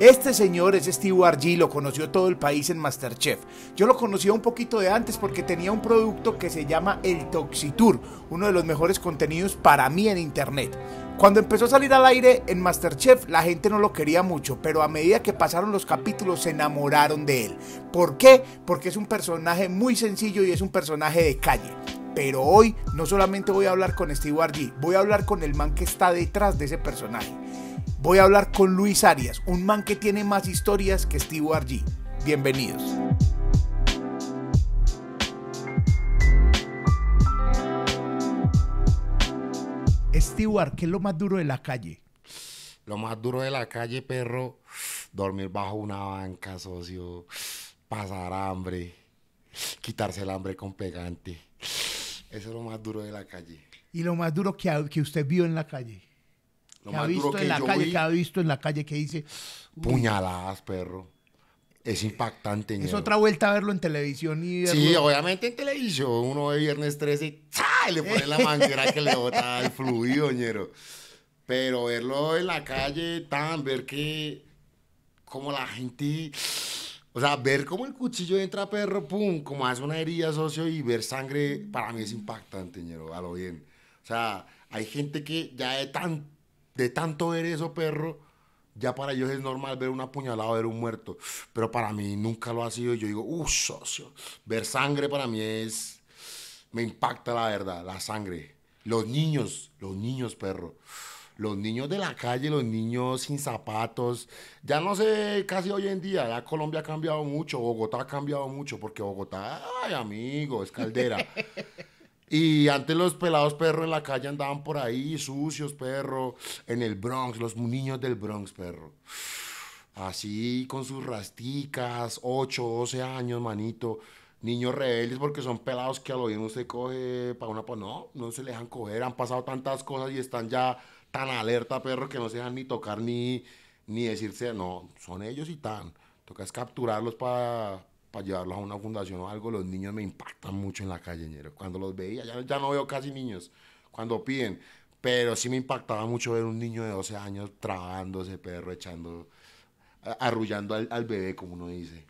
Este señor es Steve G, lo conoció todo el país en Masterchef. Yo lo conocía un poquito de antes porque tenía un producto que se llama El Toxitur, uno de los mejores contenidos para mí en internet. Cuando empezó a salir al aire en Masterchef, la gente no lo quería mucho, pero a medida que pasaron los capítulos se enamoraron de él. ¿Por qué? Porque es un personaje muy sencillo y es un personaje de calle. Pero hoy no solamente voy a hablar con Steve G, voy a hablar con el man que está detrás de ese personaje voy a hablar con Luis Arias, un man que tiene más historias que Steve G. Bienvenidos. Stewart, ¿qué es lo más duro de la calle? Lo más duro de la calle, perro, dormir bajo una banca, socio, pasar hambre, quitarse el hambre con pegante. Eso es lo más duro de la calle. ¿Y lo más duro que, que usted vio en la calle? Lo que ha visto en la calle, que ha visto en la calle, que dice... puñaladas, perro. Es impactante. Es otra vuelta a verlo en televisión y Sí, obviamente en televisión. Uno ve viernes 13 y, le pone la manguera que le bota el fluido, ñero. Pero verlo en la calle, tan, ver que como la gente... O sea, ver cómo el cuchillo entra perro, pum, como hace una herida, socio, y ver sangre, para mí es impactante, ñero, a lo bien. O sea, hay gente que ya de tanto de tanto ver eso, perro, ya para ellos es normal ver un apuñalado, ver un muerto. Pero para mí nunca lo ha sido. Yo digo, uh, socio. Ver sangre para mí es. Me impacta la verdad, la sangre. Los niños, los niños, perro. Los niños de la calle, los niños sin zapatos. Ya no sé, casi hoy en día, ya Colombia ha cambiado mucho, Bogotá ha cambiado mucho, porque Bogotá, ay, amigo, es caldera. Y antes los pelados perros en la calle andaban por ahí, sucios, perro, en el Bronx, los niños del Bronx, perro. Así, con sus rasticas, 8, 12 años, manito. Niños rebeldes porque son pelados que a lo bien se coge para una... Pa no, no se dejan coger, han pasado tantas cosas y están ya tan alerta, perro, que no se dejan ni tocar ni, ni decirse, no, son ellos y tan. Toca capturarlos para para llevarlos a una fundación o algo, los niños me impactan mucho en la calle, Cuando los veía, ya, no veo casi niños cuando piden, pero sí me impactaba mucho ver un niño de 12 años ese perro, echando, arrullando al, bebé, como uno dice.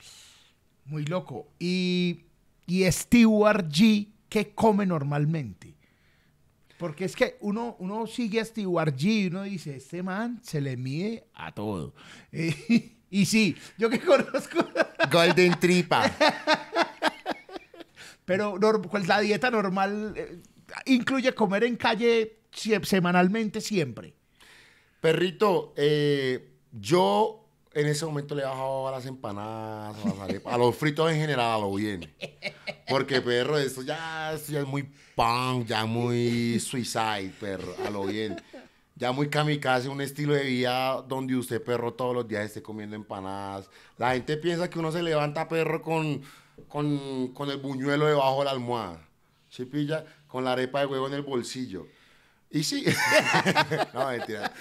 Muy loco. Y, y Stewart G, ¿qué come normalmente? Porque es que uno, uno sigue a Stewart G y uno dice, este man se le mide a todo. Y sí, yo que conozco. Golden Tripa. Pero pues, la dieta normal eh, incluye comer en calle semanalmente siempre. Perrito, eh, yo en ese momento le he bajado a las empanadas, a, los fritos en general, a lo bien. Porque, perro, eso ya, es muy punk, ya muy suicide, perro, a lo bien ya muy kamikaze, un estilo de vida donde usted, perro, todos los días esté comiendo empanadas. La gente piensa que uno se levanta, perro, con, con, con el buñuelo debajo de la almohada. ¿Sí pilla? Con la arepa de huevo en el bolsillo. Y sí. no, mentira.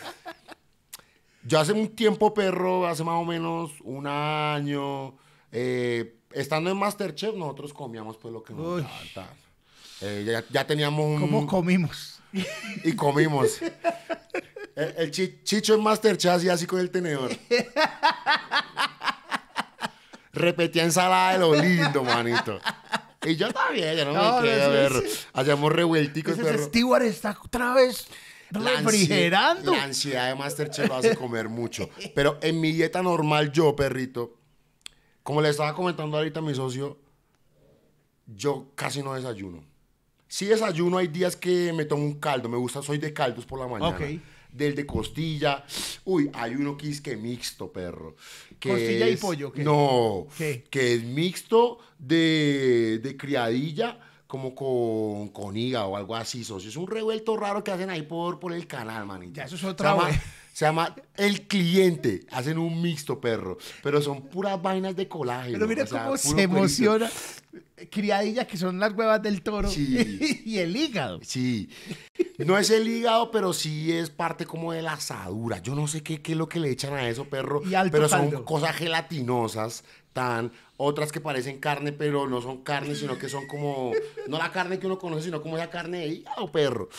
Yo hace un tiempo, perro, hace más o menos un año, eh, estando en Masterchef, nosotros comíamos pues lo que nos eh, ya, teníamos ¿Cómo comimos? y comimos. El, Chicho en Masterchef y así con el tenedor. Repetía ensalada de lo lindo, manito. Y yo también, bien no, no me revuelticos, Este Stewart está otra vez refrigerando. La ansiedad de Masterchef lo hace comer mucho. Pero en mi dieta normal, yo, perrito, como le estaba comentando ahorita a mi socio, yo casi no desayuno. Si desayuno, hay días que me tomo un caldo. Me gusta, soy de caldos por la mañana. Del de costilla. Uy, hay uno que es que mixto, perro. ¿Costilla y pollo? No. Que es mixto de, criadilla como con, con o algo así, socio. Es un revuelto raro que hacen ahí por, por el canal, manita. Ya, eso es otra se llama, se llama El Cliente. Hacen un mixto, perro. Pero son puras vainas de colágeno. Pero mira cómo se emociona criadillas que son las huevas del toro y el hígado. Sí. No es el hígado, pero sí es parte como de la asadura. Yo no sé qué, es lo que le echan a eso, perro. Y pero son cosas gelatinosas, tan otras que parecen carne, pero no son carne, sino que son como no la carne que uno conoce, sino como la carne de hígado, perro.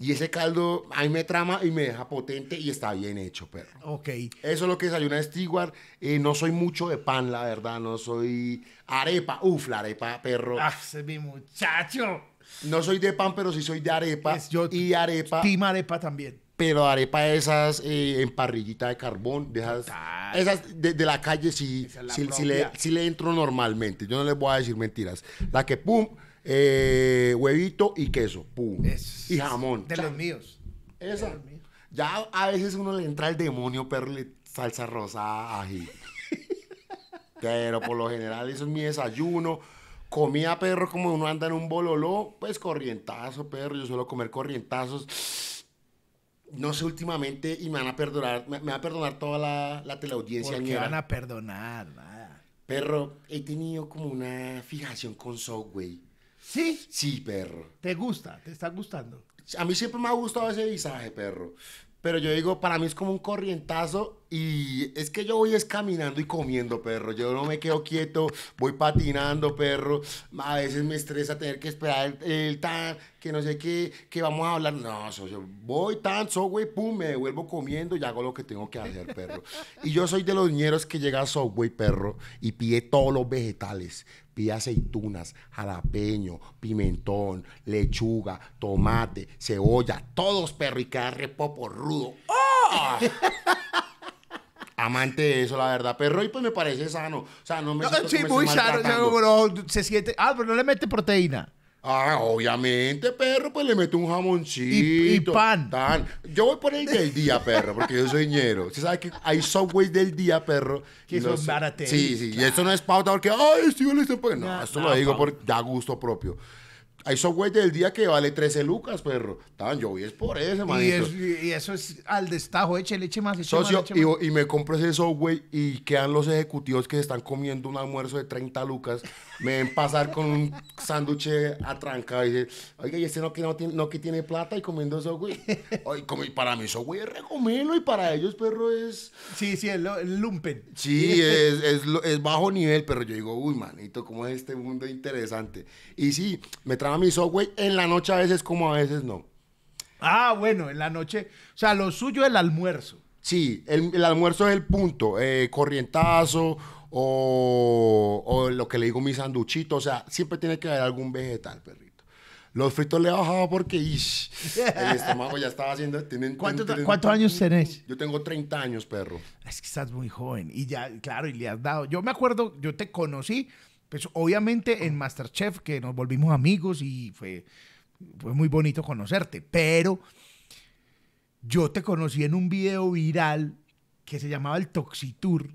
Y ese caldo ahí me trama y me deja potente y está bien hecho, perro. Ok. Eso es lo que desayuna Stewart. Eh, no soy mucho de pan, la verdad. No soy arepa. Uf, la arepa, perro. Ah, ese es mi muchacho. No soy de pan, pero sí soy de arepa. yo y arepa. y arepa también. Pero arepa esas eh, en parrillita de carbón, de esas, de, la calle sí, sí, sí, le, sí le entro normalmente. Yo no les voy a decir mentiras. La que pum, eh, huevito y queso. Pum. y jamón. De los míos. Ya a veces uno le entra el demonio, pero le salsa rosa ají. pero por lo general eso es mi desayuno. Comía perro como uno anda en un bololó, pues corrientazo, perro. Yo suelo comer corrientazos. No sé últimamente y me van a perdonar, me, me va a perdonar toda la, la teleaudiencia. Me van a perdonar, Perro, he tenido como una fijación con Subway. ¿Sí? Sí, perro. ¿Te gusta? ¿Te está gustando? A mí siempre me ha gustado ese visaje, perro. Pero yo digo, para mí es como un corrientazo y es que yo voy es caminando y comiendo, perro. Yo no me quedo quieto, voy patinando, perro. A veces me estresa tener que esperar el, tan, que no sé qué, que vamos a hablar. No, yo voy tan, Subway, pum, me vuelvo comiendo y hago lo que tengo que hacer, perro. Y yo soy de los dineros que llega a Subway, perro, y pide todos los vegetales. Pía aceitunas, jalapeño, pimentón, lechuga, tomate, cebolla, todos perro y queda repopo rudo. ¡Ah! Amante de eso, la verdad, perro, y pues me parece sano. O sea, no me no, siento sí, muy sano, Yo se siente. Ah, pero no le mete proteína. Ah, obviamente, perro, pues le meto un jamoncito. Y, pan. Yo voy por el del día, perro, porque yo soy ñero. Usted sabe que hay software del día, perro. Que son Sí, sí. Y esto no es pauta porque, ay, este yo le estoy No, esto lo digo por da gusto propio. Hay software del día que vale 13 lucas, perro. Tan, yo voy es por ese, manito. Y, eso es al destajo, eche leche más, eche más, y, y, me compro ese software y quedan los ejecutivos que están comiendo un almuerzo de 30 lucas me ven pasar con un sándwich atrancado y dice, oiga, y este no que, no, tiene, que tiene plata y comiendo Y para mi Subway es recomelo y para ellos, perro, es... Sí, sí, es lumpen. Sí, es, bajo nivel, pero yo digo, uy, manito, cómo es este mundo interesante. Y sí, me traba mi Subway en la noche a veces como a veces no. Ah, bueno, en la noche. O sea, lo suyo es el almuerzo. Sí, el, almuerzo es el punto. Eh, corrientazo, o, lo que le digo, mi sanduchito. O sea, siempre tiene que haber algún vegetal, perrito. Los fritos le he bajado porque el estómago ya estaba haciendo. ¿Cuántos años tenés? Yo tengo 30 años, perro. Es que estás muy joven. Y ya, claro, y le has dado. Yo me acuerdo, yo te conocí, pues obviamente en Masterchef, que nos volvimos amigos y fue, fue muy bonito conocerte. Pero yo te conocí en un video viral que se llamaba el Toxitour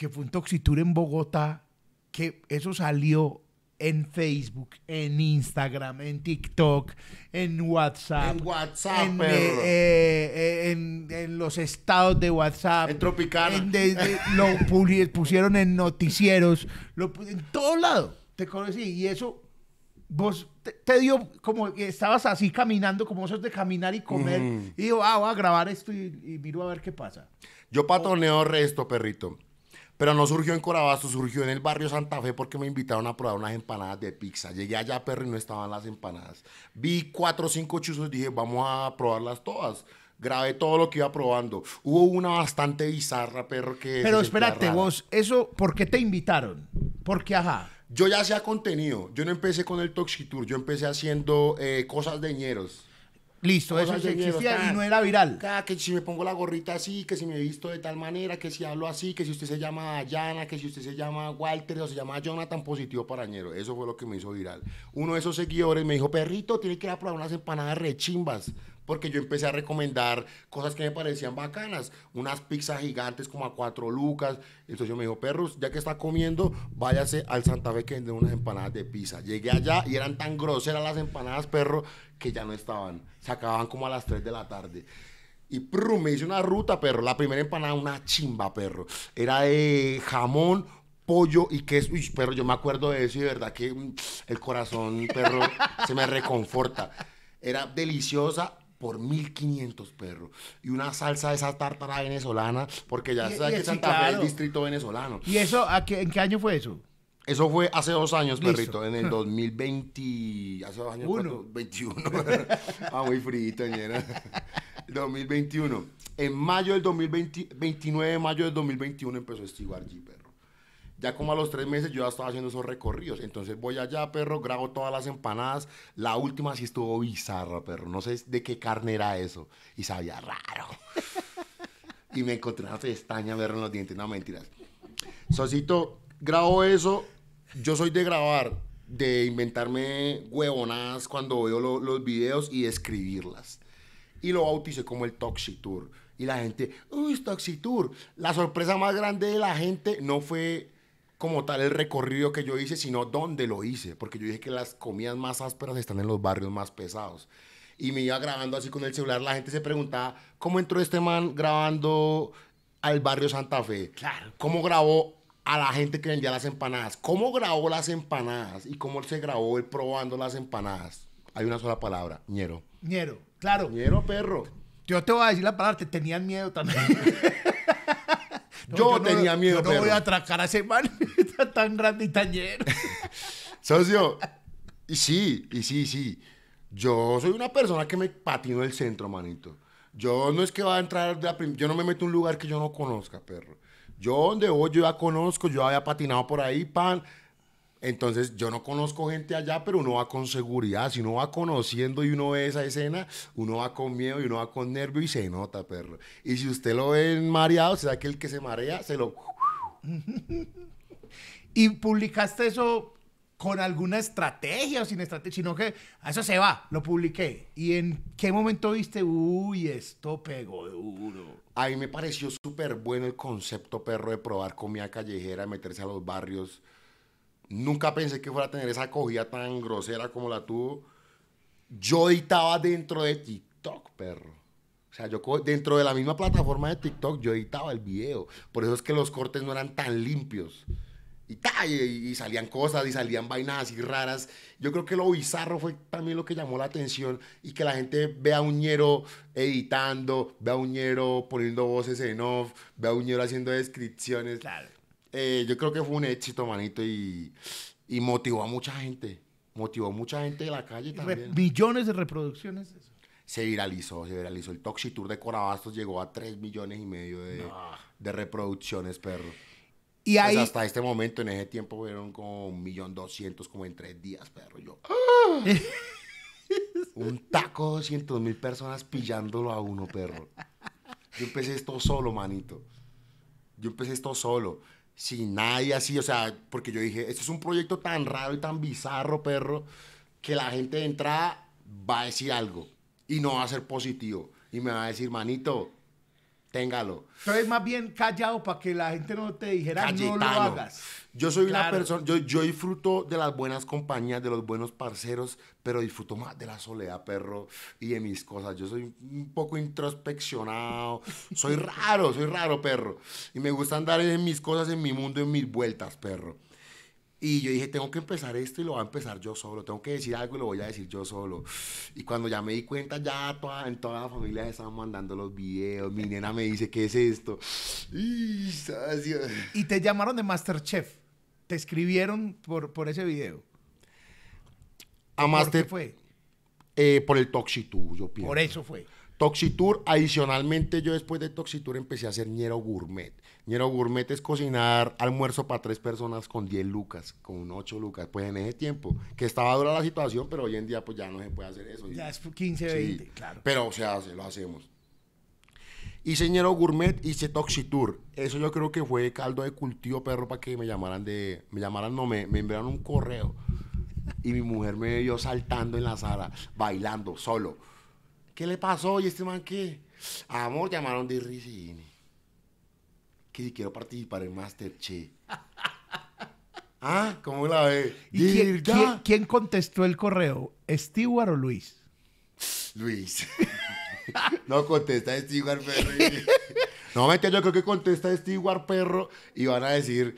que fue un toxicur en Bogotá, que eso salió en Facebook, en Instagram, en TikTok, en WhatsApp. En WhatsApp, en, eh, eh, en, los estados de WhatsApp. En Tropicana. lo pusieron en noticieros, lo, en todo lado. Te conocí y eso vos te, dio como que estabas así caminando, como esos de caminar y comer. Y digo, ah, voy a grabar esto y, miro a ver qué pasa. Yo patoneo esto resto, perrito. Pero no surgió en Corabasto, surgió en el barrio Santa Fe porque me invitaron a probar unas empanadas de pizza. Llegué allá, perro, y no estaban las empanadas. Vi cuatro o cinco chuzos dije, vamos a probarlas todas. Grabé todo lo que iba probando. Hubo una bastante bizarra, perro, que... Pero espérate, vos, eso, ¿por qué te invitaron? Porque, ajá. Yo ya hacía contenido. Yo no empecé con el Toxic Tour. Yo empecé haciendo eh, cosas de ñeros. Listo, eso se existía y no era viral. que si me pongo la gorrita así, que si me visto de tal manera, que si hablo así, que si usted se llama Diana que si usted se llama Walter o se llama Jonathan Positivo Parañero. Eso fue lo que me hizo viral. Uno de esos seguidores me dijo, perrito, tiene que ir a probar unas empanadas rechimbas porque yo empecé a recomendar cosas que me parecían bacanas, unas pizzas gigantes como a cuatro lucas. Entonces yo me dijo, perros, ya que está comiendo, váyase al Santa Fe que venden unas empanadas de pizza. Llegué allá y eran tan groseras las empanadas, perro, que ya no estaban. Se acababan como a las 3 de la tarde. Y me hice una ruta, perro. La primera empanada, una chimba, perro. Era de jamón, pollo y queso. Uy, perro, yo me acuerdo de eso y de verdad que mm, el corazón, perro, se me reconforta. Era deliciosa, por 1500 perros. Y una salsa de esa tártara venezolana, porque ya sabes que Santa Fe es el distrito venezolano. ¿Y eso, en qué año fue eso? Eso fue hace dos años, perrito, en el 2020, hace dos años, Uno. 21. ah, muy frito, ñera. 2021. En mayo del 2020, 29 de mayo del 2021 empezó a estiguar Jeeper. Ya como a los tres meses yo ya estaba haciendo esos recorridos. Entonces voy allá, perro, grabo todas las empanadas. La última sí estuvo bizarra, perro. No sé de qué carne era eso. Y sabía raro. y me encontré una pestaña, perro, en los dientes. No, mentiras. Socito, grabo eso. Yo soy de grabar, de inventarme huevonadas cuando veo los videos y escribirlas. Y lo bauticé como el toxic Tour. Y la gente, uy, Toxic Tour. La sorpresa más grande de la gente no fue como tal el recorrido que yo hice, sino dónde lo hice, porque yo dije que las comidas más ásperas están en los barrios más pesados. Y me iba grabando así con el celular, la gente se preguntaba, ¿cómo entró este man grabando al barrio Santa Fe? Claro. ¿Cómo grabó a la gente que vendía las empanadas? ¿Cómo grabó las empanadas? ¿Y cómo se grabó él probando las empanadas? Hay una sola palabra, ñero. Ñero, claro. Ñero, perro. Yo te voy a decir la palabra, te tenían miedo también. yo, tenía miedo, yo no voy a atracar a ese man. tan grande y tan lleno. Socio, y sí, y sí, sí. Yo soy una persona que me patino el centro, manito. Yo no es que va a entrar Yo no me meto en un lugar que yo no conozca, perro. Yo donde voy, yo ya conozco, yo había patinado por ahí, pan. Entonces, yo no conozco gente allá, pero uno va con seguridad. Si uno va conociendo y uno ve esa escena, uno va con miedo y uno va con nervio y se nota, perro. Y si usted lo ve mareado, será que el que se marea se lo. ¿Y publicaste eso con alguna estrategia o sin estrategia? Sino que a eso se va, lo publiqué. ¿Y en qué momento viste, uy, esto pegó duro? A mí me pareció súper bueno el concepto, perro, de probar comida callejera, meterse a los barrios Nunca pensé que fuera a tener esa acogida tan grosera como la tuvo. Yo editaba dentro de TikTok, perro. O sea, yo dentro de la misma plataforma de TikTok, yo editaba el video. Por eso es que los cortes no eran tan limpios. Y, y, salían cosas y salían vainas así raras. Yo creo que lo bizarro fue también lo que llamó la atención y que la gente vea a Uñero editando, vea a Uñero poniendo voces en off, vea a Uñero haciendo descripciones. Claro. Eh, yo creo que fue un éxito, manito, y, motivó a mucha gente. Motivó a mucha gente de la calle también. Millones de reproducciones. Se viralizó, se viralizó. El Toxic Tour de Corabastos llegó a 3 millones y medio de, reproducciones, perro. Y pues ahí... hasta este momento, en ese tiempo, fueron como un millón doscientos, como en tres días, perro. Yo... ¡ah! un taco, de doscientos mil personas pillándolo a uno, perro. Yo empecé esto solo, manito. Yo empecé esto solo sin nadie así, o sea, porque yo dije, este es un proyecto tan raro y tan bizarro, perro, que la gente de entrada va a decir algo y no va a ser positivo. Y me va a decir, manito, téngalo. soy más bien callado para que la gente no te dijera no lo hagas. Yo soy una persona, yo, yo disfruto de las buenas compañías, de los buenos parceros, pero disfruto más de la soledad, perro, y de mis cosas. Yo soy un poco introspeccionado, soy raro, soy raro, perro. Y me gusta andar en mis cosas, en mi mundo, en mis vueltas, perro. Y yo dije, tengo que empezar esto y lo voy a empezar yo solo, tengo que decir algo y lo voy a decir yo solo. Y cuando ya me di cuenta, ya toda, en toda la familia estaban mandando los videos, mi nena me dice, ¿qué es esto? Y, te llamaron de Masterchef, te escribieron por, por ese video. A ¿Por fue? Eh, por el Toxitude, yo pienso. Por eso fue. Toxitour, adicionalmente yo después de Toxitour empecé a hacer ñero gourmet. Ñero gourmet es cocinar almuerzo para tres personas con 10 lucas, con 8 lucas, pues en ese tiempo, que estaba dura la situación, pero hoy en día pues ya no se puede hacer eso. Ya es 15, 20, claro. Pero o sea, lo hacemos. Hice ñero gourmet, hice Toxitour. Eso yo creo que fue caldo de cultivo, perro, para que me llamaran de... Me llamaran, no, me, me enviaron un correo. Y mi mujer me vio saltando en la sala, bailando, solo ¿Qué le pasó? ¿Y este man qué? Amor, llamaron de Ricini. Que si quiero participar en Masterchef. ¿Ah? ¿Cómo la ve? ¿Y quién, contestó el correo? ¿Stewart o Luis? Luis. no contesta Stewart Perro. no, mentira, yo creo que contesta Stewart Perro y van a decir.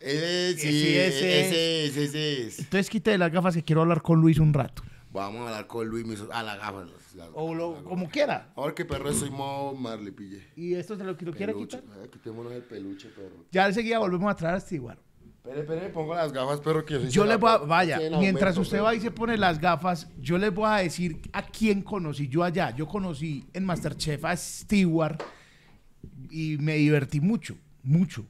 Eh, sí, ese, sí. ese, Entonces quite de las gafas que quiero hablar con Luis un rato. Vamos a hablar con Luis a la gafas. o lo, como quiera. Ahora que perro soy modo Marley pille. ¿Y esto se lo, lo quiere quitar? quitémonos el peluche, perro. Ya enseguida volvemos a traer a Stewart. Espere, espere, pongo las gafas, perro, yo les voy a, vaya, mientras usted va y se pone las gafas, yo les voy a decir a quién conocí yo allá. Yo conocí en Masterchef a Stewart y me divertí mucho, mucho.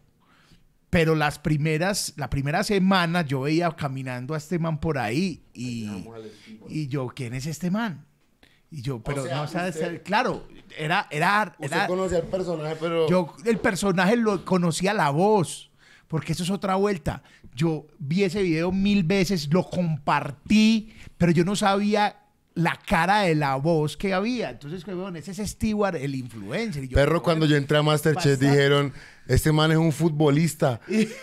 Pero las primeras, la primera semana yo veía caminando a este man por ahí y, y yo, ¿quién es este man? Y yo, pero no, o claro, era, era, Usted conocía el personaje, pero. Yo, el personaje lo conocía la voz, porque eso es otra vuelta. Yo vi ese video mil veces, lo compartí, pero yo no sabía la cara de la voz que había. Entonces, ese es Stewart, el influencer. Perro, cuando yo entré a Masterchef, dijeron, este man es un futbolista. Entonces,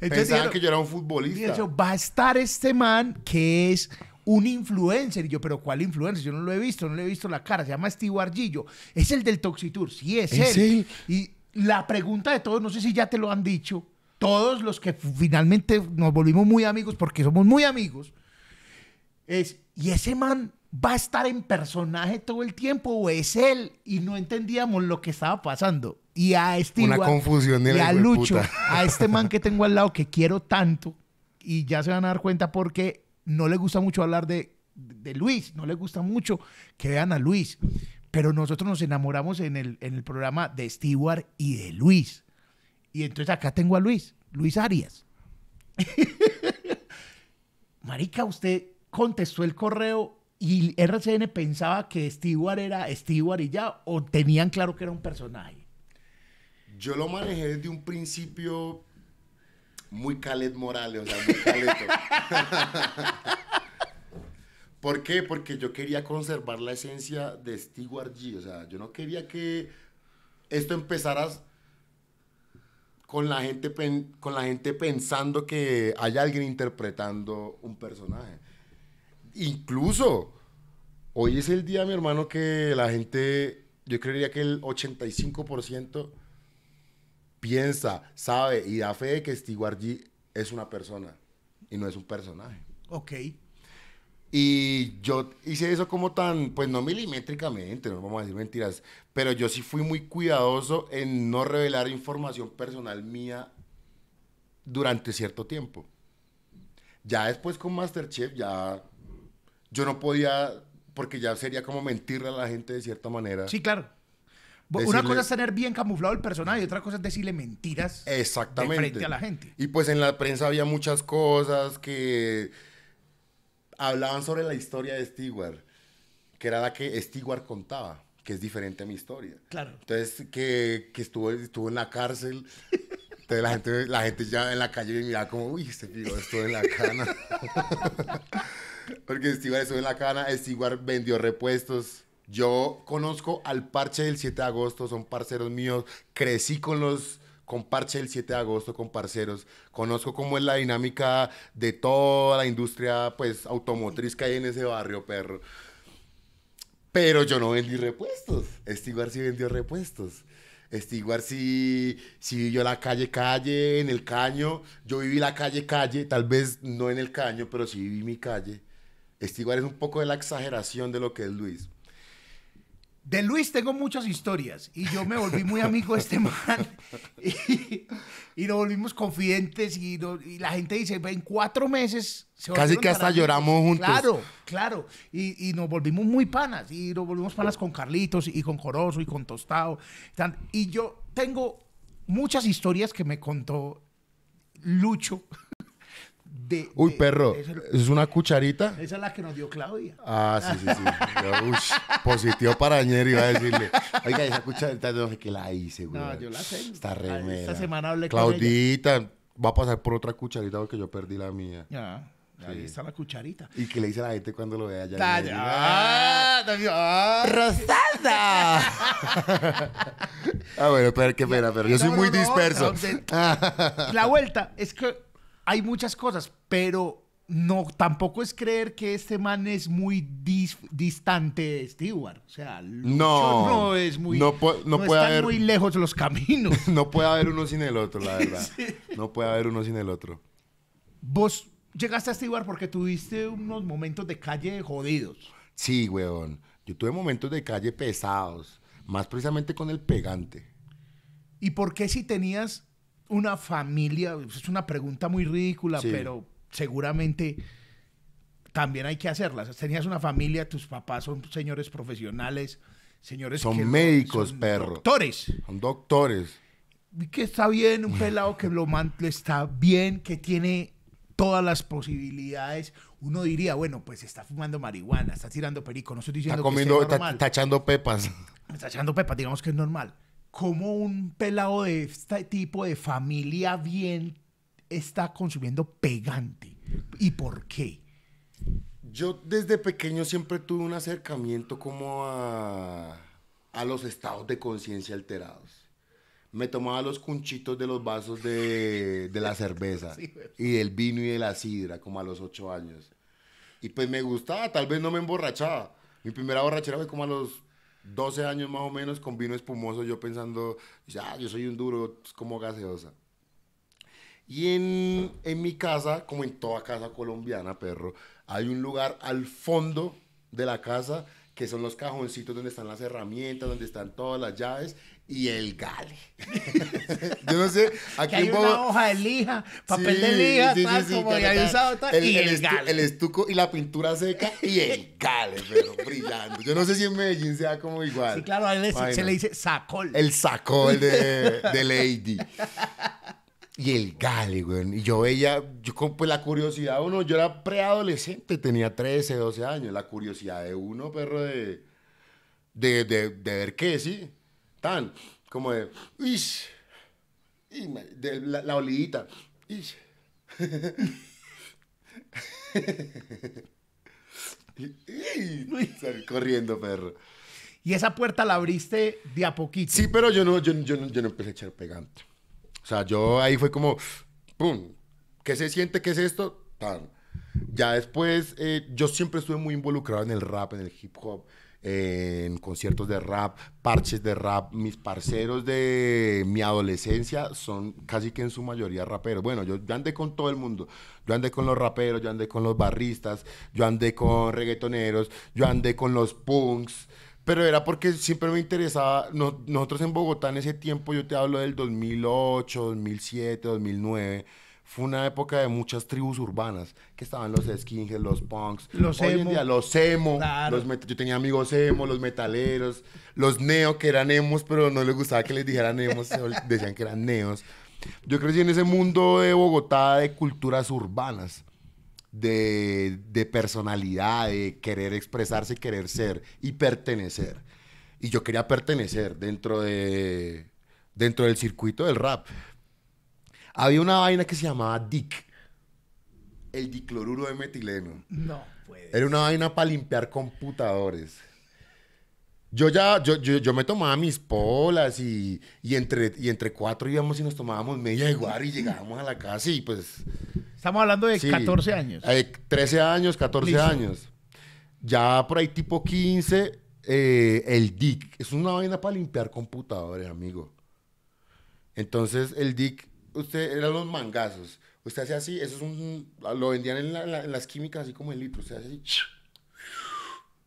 Pensaban que yo era un futbolista. Yo, va a estar este man que es un influencer. Y yo, pero ¿cuál influencer? Yo no lo he visto, no le he visto la cara. Se llama Steve Argillo. Es el del Toxitour. Sí, es, él. Y la pregunta de todos, no sé si ya te lo han dicho, todos los que finalmente nos volvimos muy amigos, porque somos muy amigos, es, ¿y ese man va a estar en personaje todo el tiempo o es él y no entendíamos lo que estaba pasando. Y a este y a Lucho, a este man que tengo al lado que quiero tanto y ya se van a dar cuenta porque no le gusta mucho hablar de, de Luis, no le gusta mucho que vean a Luis, pero nosotros nos enamoramos en el, en el programa de Stewart y de Luis. Y entonces acá tengo a Luis, Luis Arias. Marica, usted contestó el correo y RCN pensaba que Stewart era Stewart y ya, o tenían claro que era un personaje. Yo lo manejé desde un principio muy Calet Morales, o sea, muy Caleto. ¿Por qué? Porque yo quería conservar la esencia de Stewart G. O sea, yo no quería que esto empezara con la gente, con la gente pensando que hay alguien interpretando un personaje incluso hoy es el día, mi hermano, que la gente, yo creería que el 85% piensa, sabe y da fe de que Steve es una persona y no es un personaje. Ok. Y yo hice eso como tan, pues no milimétricamente, no vamos a decir mentiras, pero yo sí fui muy cuidadoso en no revelar información personal mía durante cierto tiempo. Ya después con Masterchef, ya yo no podía, porque ya sería como mentirle a la gente de cierta manera. Sí, claro. Una cosa es tener bien camuflado el personaje y otra cosa es decirle mentiras Exactamente. frente a la gente. Y pues en la prensa había muchas cosas que hablaban sobre la historia de Stewart, que era la que Stewart contaba, que es diferente a mi historia. Claro. Entonces, que, que estuvo, en la cárcel. Entonces la gente, la gente ya en la calle me miraba como, uy, este tío estuvo en la cana. Porque Stewart estuvo en la cana, Stewart vendió repuestos. Yo conozco al Parche del 7 de agosto, son parceros míos. Crecí con los con Parche del 7 de agosto, con parceros. Conozco cómo es la dinámica de toda la industria pues automotriz que hay en ese barrio, perro. Pero yo no vendí repuestos. Stewart sí vendió repuestos. Stewart sí, sí vivió la calle, calle, en el caño. Yo viví la calle, calle, tal vez no en el caño, pero sí viví mi calle. Estiguar es un poco de la exageración de lo que es Luis. De Luis tengo muchas historias y yo me volví muy amigo de este man y, nos volvimos confidentes y, la gente dice, en cuatro meses... Casi que hasta lloramos juntos. Claro, claro. Y, nos volvimos muy panas y nos volvimos panas con Carlitos y con Coroso y con Tostado. Y yo tengo muchas historias que me contó Lucho Uy, perro. Eso, ¿Es una cucharita? Esa es la que nos dio Claudia. Ah, sí, sí, sí. Uy, positivo para Añer iba a decirle. Oiga, esa cucharita no sé qué la hice, güey. No, yo la sé. Está ah, mera. Esta semana hablé Claudita, con ella. va a pasar por otra cucharita porque yo perdí la mía. Ya, Ahí está la cucharita. ¿Y qué le dice a la gente cuando lo vea allá? ¡Ah! ¡Ah! ¡Rosada! ah, bueno, pero qué pena, pero yo soy muy disperso. la vuelta es que hay muchas cosas, pero no, tampoco es creer que este man es muy distante de Stewart. O sea, no, no es muy. No, están muy lejos los caminos. no puede haber uno sin el otro, la verdad. No puede haber uno sin el otro. Vos llegaste a Stewart porque tuviste unos momentos de calle jodidos. Sí, weón. Yo tuve momentos de calle pesados. Más precisamente con el pegante. ¿Y por qué si tenías una familia? Pues, es una pregunta muy ridícula, pero seguramente también hay que hacerlas. Tenías una familia, tus papás son señores profesionales, señores son médicos, son perro. Doctores. Son doctores. Y que está bien, un pelado que lo mantle está bien, que tiene todas las posibilidades. Uno diría, bueno, pues está fumando marihuana, está tirando perico, no estoy diciendo comiendo, que sea normal. está echando pepas. Está echando pepas, digamos que es normal cómo un pelado de este tipo de familia bien está consumiendo pegante y por qué. Yo desde pequeño siempre tuve un acercamiento como a, los estados de conciencia alterados. Me tomaba los cunchitos de los vasos de, la cerveza y del vino y de la sidra, como a los ocho años. Y pues me gustaba, tal vez no me emborrachaba. Mi primera borrachera fue como a los 12 años más o menos con vino espumoso, yo pensando, ya, yo soy un duro, pues, como gaseosa. Y en, en mi casa, como en toda casa colombiana, perro, hay un lugar al fondo de la casa que son los cajoncitos donde están las herramientas, donde están todas las llaves, y el gale. Yo no sé, aquí hay una hoja de lija, papel de lija, como ya y el, gale. el estuco y la pintura seca y el gale, pero brillando. Yo no sé si en Medellín sea como igual. Sí, claro, a él se le dice sacol. El sacol de, de Lady. Y el gale, güey. Y yo veía, yo con pues, la curiosidad uno, yo era preadolescente, tenía 13, 12 años, la curiosidad de uno, perro, de, de, de, de ver qué, sí tan, como de, de la, olidita, corriendo, perro. Y esa puerta la abriste de a poquito. Sí, pero yo no, no, empecé a echar pegante. O sea, yo ahí fue como, ¡pum! ¿Qué se siente? ¿Qué es esto? Tan. Ya después, eh, yo siempre estuve muy involucrado en el rap, en el hip hop en conciertos de rap, parches de rap. Mis parceros de mi adolescencia son casi que en su mayoría raperos. Bueno, yo, andé con todo el mundo. Yo andé con los raperos, yo andé con los barristas, yo andé con reggaetoneros, yo andé con los punks. Pero era porque siempre me interesaba, nosotros en Bogotá en ese tiempo, yo te hablo del 2008, 2007, 2009 fue una época de muchas tribus urbanas que estaban los skinheads, los punks, los hoy los emo, los yo tenía amigos emo, los metaleros, los neo que eran emos, pero no les gustaba que les dijeran emos, decían que eran neos. Yo crecí en ese mundo de Bogotá de culturas urbanas, de, de personalidad, de querer expresarse, querer ser y pertenecer. Y yo quería pertenecer dentro de dentro del circuito del rap. Había una vaina que se llamaba DIC. El dicloruro de metileno. No puede. Era una vaina para limpiar computadores. Yo ya, yo, yo, me tomaba mis polas y, y, entre, entre cuatro íbamos y nos tomábamos media de y llegábamos a la casa y pues... Estamos hablando de 14 años. 13 eh, años, 14 años. Ya por ahí tipo 15, eh, el DIC. Es una vaina para limpiar computadores, amigo. Entonces el DIC usted eran los mangazos. Usted hacía así, eso es un. Lo vendían en, las químicas, así como en litro. Usted hacía así.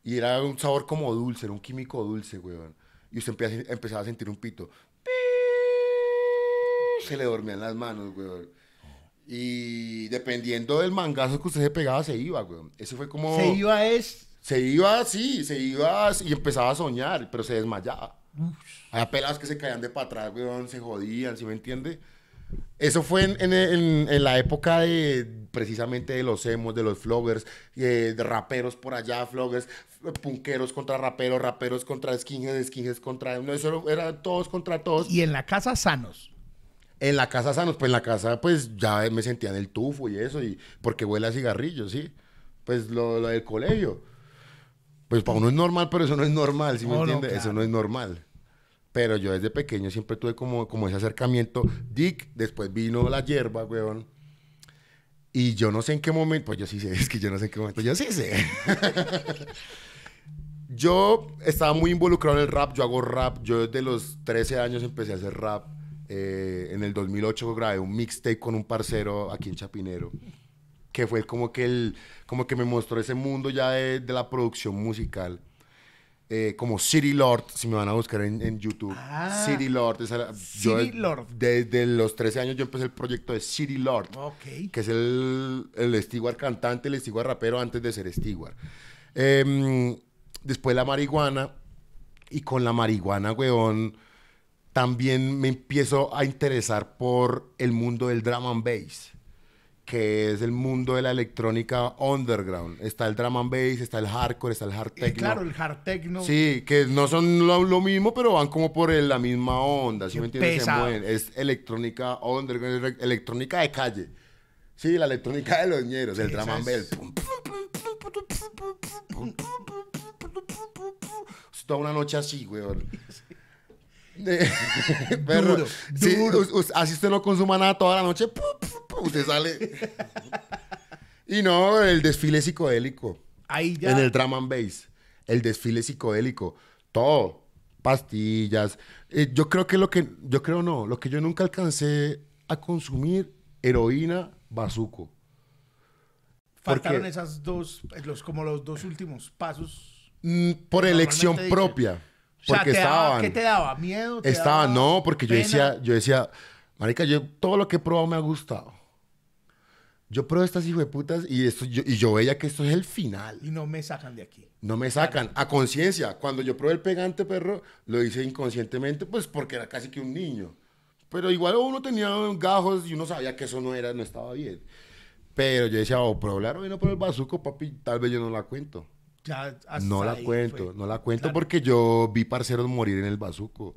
Y era un sabor como dulce, era un químico dulce, weón. Y usted empezaba a sentir un pito. Se le dormían las manos, weón. Y dependiendo del mangazo que usted se pegaba, se iba, weón. Eso fue como. Se iba es. Se iba, sí, se iba y empezaba a soñar, pero se desmayaba. Había pelas que se caían de para atrás, weón, se jodían, ¿sí me entiende? Eso fue en, la época de precisamente de los emos, de los floggers, eh, de raperos por allá, floggers, punqueros contra raperos, raperos contra skinheads, skinheads contra... No, eso era todos contra todos. Y en la casa sanos. En la casa sanos, pues en la casa pues ya me sentía en el tufo y eso, y porque huele a cigarrillos, ¿sí? Pues lo, del colegio. Pues para uno es normal, pero eso no es normal, ¿sí me oh, entiendes? Eso no es normal. Pero yo desde pequeño siempre tuve como, como ese acercamiento. Dick, después vino la hierba, weón. Y yo no sé en qué momento, pues yo sí sé, es que yo no sé en qué momento, yo sí sé. yo estaba muy involucrado en el rap, yo hago rap, yo desde los 13 años empecé a hacer rap. Eh, en el 2008 grabé un mixtape con un parcero aquí en Chapinero, que fue como que, el, como que me mostró ese mundo ya de la producción musical. Eh, como City Lord, si me van a buscar en, YouTube. Ah, City Lord. City Lord. Desde los 13 años yo empecé el proyecto de City Lord. Que es el, el cantante, el Stewart rapero antes de ser Stewart. Em, después la marihuana. Y con la marihuana, weón, también me empiezo a interesar por el mundo del drum and bass que es el mundo de la electrónica underground. Está el drum and bass, está el hardcore, está el hard techno. claro, el hard techno. Sí, que no son lo, mismo, pero van como por la misma onda, ¿sí me entiendes? Es electrónica underground, electrónica de calle. Sí, la electrónica de los ñeros, el drum and bass. Toda una noche así, weón. Perro, así usted no consuma nada toda la noche, usted sale. y no, el desfile psicodélico. Ahí ya. En el drama Base, El desfile psicodélico. Todo. Pastillas. Eh, yo creo que lo que. Yo creo no. Lo que yo nunca alcancé a consumir, heroína, bazuco. Faltaron esas dos, los, como los dos últimos pasos. Mm, por elección propia o ¿Qué te daba? ¿Miedo? Estaba, no, porque yo decía, yo decía, Marica, yo todo lo que he probado me ha gustado. Yo pruebo estas putas y, esto, y yo veía que esto es el final. Y no me sacan de aquí. No me sacan, a conciencia. Cuando yo probé el pegante, perro, lo hice inconscientemente, pues porque era casi que un niño. Pero igual uno tenía gajos y uno sabía que eso no era, no estaba bien. Pero yo decía, o oh, vino por el bazuco, papi, tal vez yo no la cuento no la cuento, no la cuento porque yo vi parceros morir en el bazuco.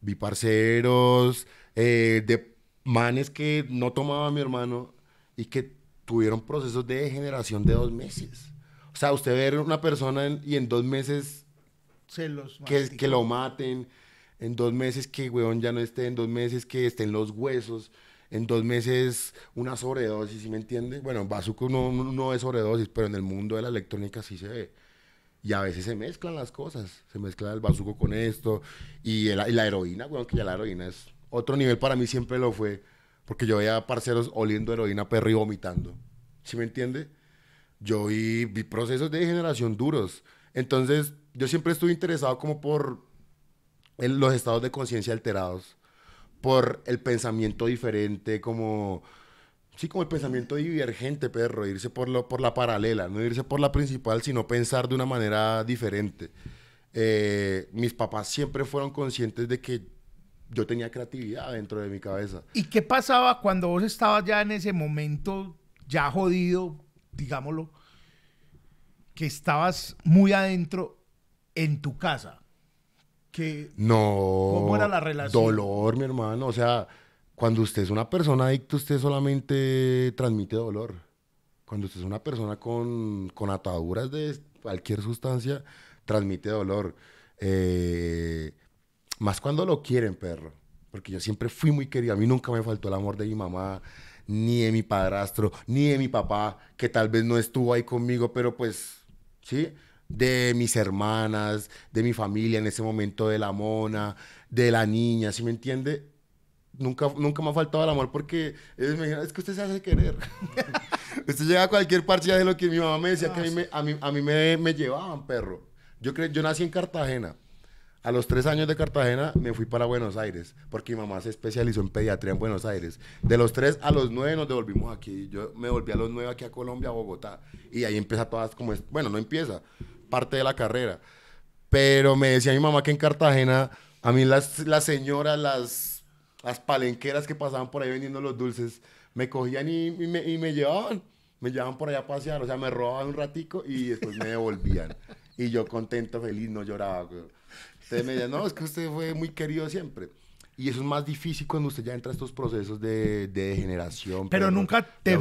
Vi parceros eh, de manes que no tomaba mi hermano y que tuvieron procesos de degeneración de dos meses. O sea, usted ver una persona y en dos meses que, que, lo maten, en dos meses que weón ya no esté, en dos meses que estén los huesos en dos meses una sobredosis, ¿sí me entiende? Bueno, Bazooka no, es sobredosis, pero en el mundo de la electrónica sí se ve. Y a veces se mezclan las cosas. Se mezcla el bazuco con esto. Y, la heroína, bueno, que ya la heroína es otro nivel para mí, siempre lo fue. Porque yo veía parceros oliendo heroína perro y vomitando. ¿Sí me entiende? Yo vi, procesos de degeneración duros. Entonces, yo siempre estuve interesado como por los estados de conciencia alterados por el pensamiento diferente, como... Sí, como el pensamiento divergente, perro, irse por, por la paralela, no irse por la principal, sino pensar de una manera diferente. Eh, mis papás siempre fueron conscientes de que yo tenía creatividad dentro de mi cabeza. ¿Y qué pasaba cuando vos estabas ya en ese momento, ya jodido, digámoslo, que estabas muy adentro en tu casa? que no cómo era la relación dolor mi hermano o sea cuando usted es una persona adicta usted solamente transmite dolor cuando usted es una persona con, ataduras de cualquier sustancia transmite dolor eh, más cuando lo quieren perro porque yo siempre fui muy querido a mí nunca me faltó el amor de mi mamá ni de mi padrastro ni de mi papá que tal vez no estuvo ahí conmigo pero pues sí de mis hermanas, de mi familia en ese momento, de la mona, de la niña, ¿sí me entiende? Nunca, nunca me ha faltado el amor porque ellos es que usted se hace querer. usted llega a cualquier parche de lo que mi mamá me decía, que a mí, ah, me, me, llevaban, perro. Yo, yo nací en Cartagena. A los tres años de Cartagena me fui para Buenos Aires, porque mi mamá se especializó en pediatría en Buenos Aires. De los tres a los nueve nos devolvimos aquí. Yo me volví a los nueve aquí a Colombia, a Bogotá. Y ahí empieza todas como... Es, bueno, no empieza parte de la carrera. Pero me decía mi mamá que en Cartagena, a mí las, las señoras, las, las palenqueras que pasaban por ahí vendiendo los dulces, me cogían y, me, y me llevaban. Me llevaban por allá a pasear, o sea, me robaban un ratico y después me devolvían. y yo contento, feliz, no lloraba. ustedes me decían, no, es que usted fue muy querido siempre. Y eso es más difícil cuando usted ya entra a estos procesos de, de degeneración. Pero, nunca te,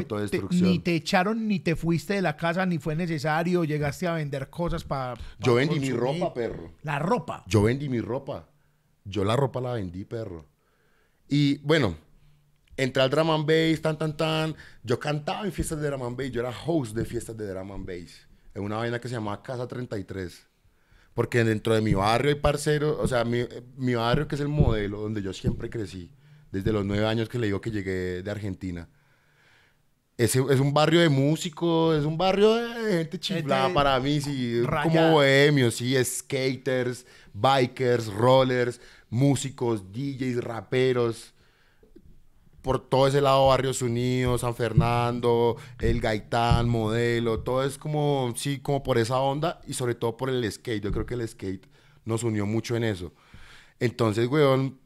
ni te echaron, ni te fuiste de la casa, ni fue necesario, llegaste a vender cosas para... Yo vendí mi ropa, perro. La ropa. Yo vendí mi ropa. Yo la ropa la vendí, perro. Y bueno, entré al drum and bass, tan, tan, tan. Yo cantaba en fiestas de drum and bass. Yo era host de fiestas de drum and bass. En una vaina que se llamaba Casa 33. Porque dentro de mi barrio hay parceros, o sea, mi, barrio que es el modelo donde yo siempre crecí, desde los nueve años que le digo que llegué de Argentina. Es, es un barrio de músicos, es un barrio de gente chiflada para mí, sí, como bohemios, sí, skaters, bikers, rollers, músicos, DJs, raperos por todo ese lado, Barrios Unidos, San Fernando, El Gaitán, Modelo, todo es como, sí, como por esa onda y sobre todo por el skate. Yo creo que el skate nos unió mucho en eso. Entonces, weón,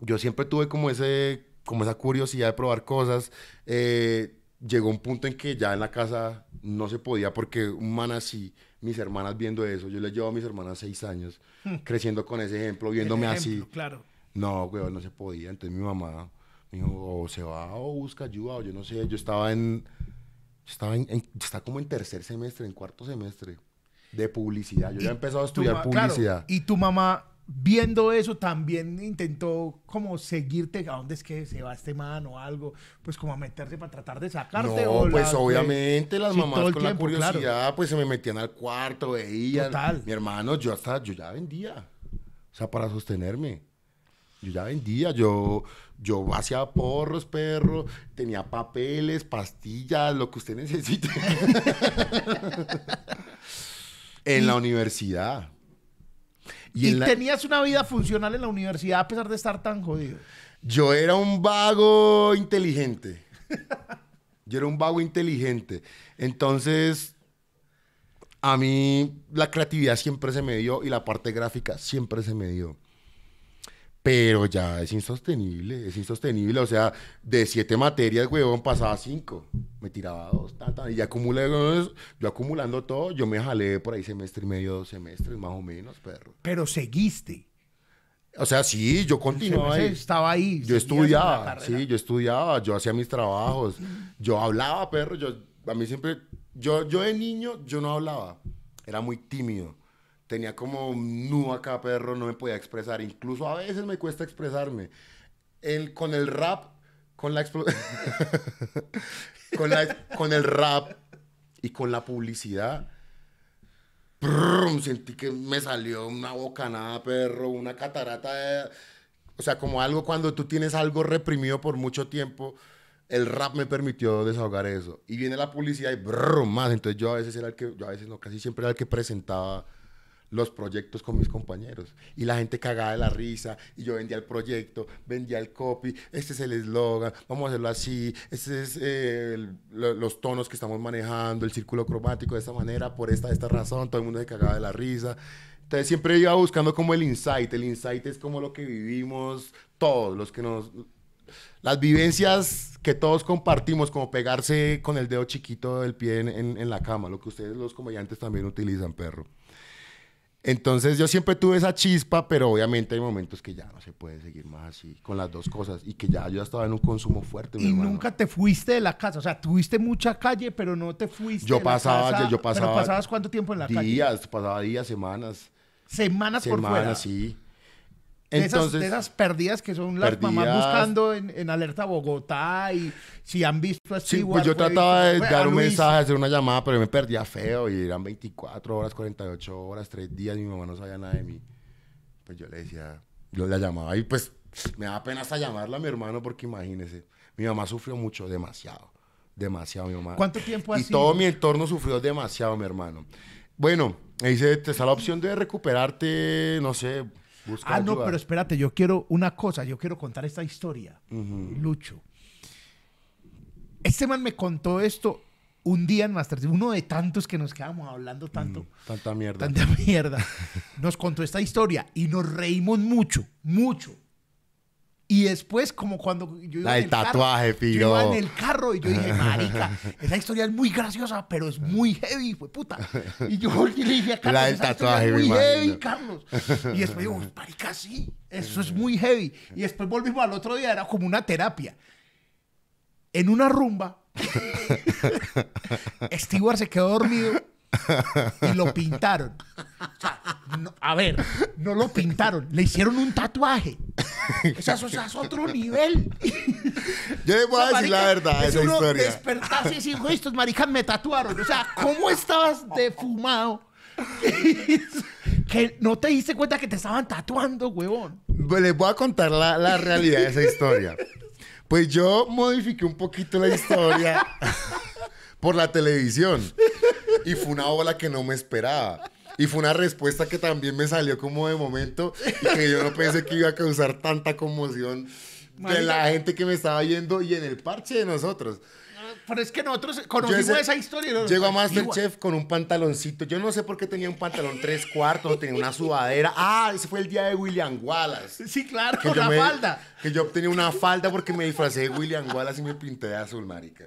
yo siempre tuve como, ese, como esa curiosidad de probar cosas. Eh, llegó un punto en que ya en la casa no se podía porque un man así, mis hermanas viendo eso, yo les llevo a mis hermanas seis años, hmm. creciendo con ese ejemplo, viéndome así. Claro. No, weón, no se podía. Entonces mi mamá o se va o busca ayuda, o yo no sé. Yo estaba en. Estaba en, está como en tercer semestre, en cuarto semestre de publicidad. Yo ya he empezado a estudiar publicidad. y tu mamá, viendo eso, también intentó como seguirte. ¿A dónde es que se va este man o algo? Pues como a meterse para tratar de sacarte. No, pues obviamente las mamás con la curiosidad, pues se me metían al cuarto, veían. Total. Mi hermano, yo hasta, yo ya vendía. O sea, para sostenerme. Yo ya vendía, yo, yo hacía porros, perros, tenía papeles, pastillas, lo que usted necesite. en la universidad. ¿Y, tenías una vida funcional en la universidad a pesar de estar tan jodido? Yo era un vago inteligente. Yo era un vago inteligente. Entonces, a mí la creatividad siempre se me dio y la parte gráfica siempre se me dio pero ya es insostenible, es insostenible. O sea, de siete materias, huevón, pasaba cinco. Me tiraba dos, y ya acumulé, yo acumulando todo, yo me jalé por ahí semestre y medio, dos semestres, más o menos, perro. Pero seguiste. O sea, sí, yo continuaba Estaba ahí. Yo estudiaba, sí, yo estudiaba, yo hacía mis trabajos, yo hablaba, perro, yo, a mí siempre, yo, yo de niño, yo no hablaba, era muy tímido tenía como nu acá, perro, no me podía expresar. Incluso a veces me cuesta expresarme. El, con el rap, con la, con, la con el rap y con la publicidad, sentí que me salió una bocanada, perro, una catarata de... O sea, como algo cuando tú tienes algo reprimido por mucho tiempo, el rap me permitió desahogar eso. Y viene la publicidad y brum, más. Entonces yo a veces era el que, yo a veces no, casi siempre era el que presentaba los proyectos con mis compañeros. Y la gente cagada de la risa, y yo vendía el proyecto, vendía el copy, este es el eslogan, vamos a hacerlo así, este es eh, los tonos que estamos manejando, el círculo cromático de esta manera, por esta, esta razón, todo el mundo se cagaba de la risa. Entonces siempre iba buscando como el insight, el insight es como lo que vivimos todos, los que nos... Las vivencias que todos compartimos, como pegarse con el dedo chiquito del pie en, en la cama, lo que ustedes los comediantes también utilizan, perro. Entonces yo siempre tuve esa chispa, pero obviamente hay momentos que ya no se puede seguir más así con las dos cosas y que ya yo estaba en un consumo fuerte. Y nunca te fuiste de la casa, o sea, tuviste mucha calle, pero no te fuiste. Yo pasaba, yo, pasaba. ¿Pero pasabas cuánto tiempo en la calle? Días, pasaba días, semanas. Semanas, semanas por fuera. Semanas, sí. Entonces, de, esas, perdidas que son las mamás buscando en, Alerta Bogotá y si han visto a pues yo pues, trataba de pues, dar un mensaje, hacer una llamada, pero me perdía feo y eran 24 horas, 48 horas, 3 días, mi mamá no sabía nada de mí. Pues yo le decía, yo la llamaba y pues me da pena hasta llamarla a mi hermano porque imagínese, mi mamá sufrió mucho, demasiado, demasiado mi mamá. ¿Cuánto tiempo Y todo mi entorno sufrió demasiado mi hermano. Bueno, me dice, te está la opción de recuperarte, no sé ah, no, pero espérate, yo quiero una cosa, yo quiero contar esta historia, Lucho. Este man me contó esto un día en Master, uno de tantos que nos quedamos hablando tanto. Tanta mierda. Tanta mierda. Nos contó esta historia y nos reímos mucho, mucho. Y después, como cuando yo iba, ah, en, el tatuaje, carro, yo iba en el carro y yo dije, marica, esa historia es muy graciosa, pero es muy heavy, fue puta. Y yo le dije a Carlos, la del tatuaje, es muy heavy, Carlos. Y después digo, marica, sí, eso es muy heavy. Y después volvimos al otro día, era como una terapia. En una rumba, Stewart se quedó dormido y lo pintaron. a ver, no lo pintaron, le hicieron un tatuaje. O sea, eso, es otro nivel. Yo les voy a decir la verdad de esa historia. Despertarse y estos maricas me tatuaron. O sea, ¿cómo estabas defumado? que no te diste cuenta que te estaban tatuando, huevón. les pues, voy a contar la, la realidad de esa historia. Pues yo modifiqué un poquito la historia por la televisión. Y fue una ola que no me esperaba. Y fue una respuesta que también me salió como de momento y que yo no pensé que iba a causar tanta conmoción de la gente que me estaba viendo y en el parche de nosotros. Pero es que nosotros conocimos esa historia. ¿no? Llegó a Masterchef con un pantaloncito. Yo no sé por qué tenía un pantalón tres cuartos tenía una sudadera. Ah, ese fue el día de William Wallace. Sí, claro, que la falda. Que yo tenía una falda porque me disfracé de William Wallace y me pinté de azul, marica.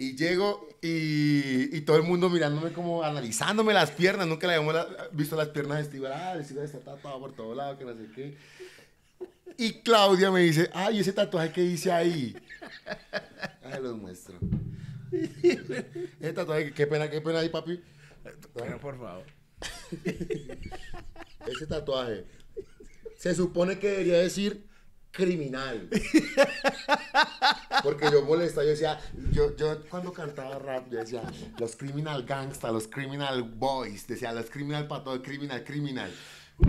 Y llego y, y, todo el mundo mirándome como analizándome las piernas. Nunca le habíamos visto las piernas de Steve. Ah, el Steve está tatuado por todos lados, que no sé qué. Y Claudia me dice, ay, ese tatuaje que hice ahí. Ahí lo muestro. Ese tatuaje, qué pena, qué pena ahí, papi. Bueno, por favor. Ese tatuaje. Se supone que debería decir criminal. Porque yo molestaba, yo decía, yo, yo cuando cantaba rap, yo decía, los criminal gangsta, los criminal boys, decía, los criminal para pato, criminal, criminal,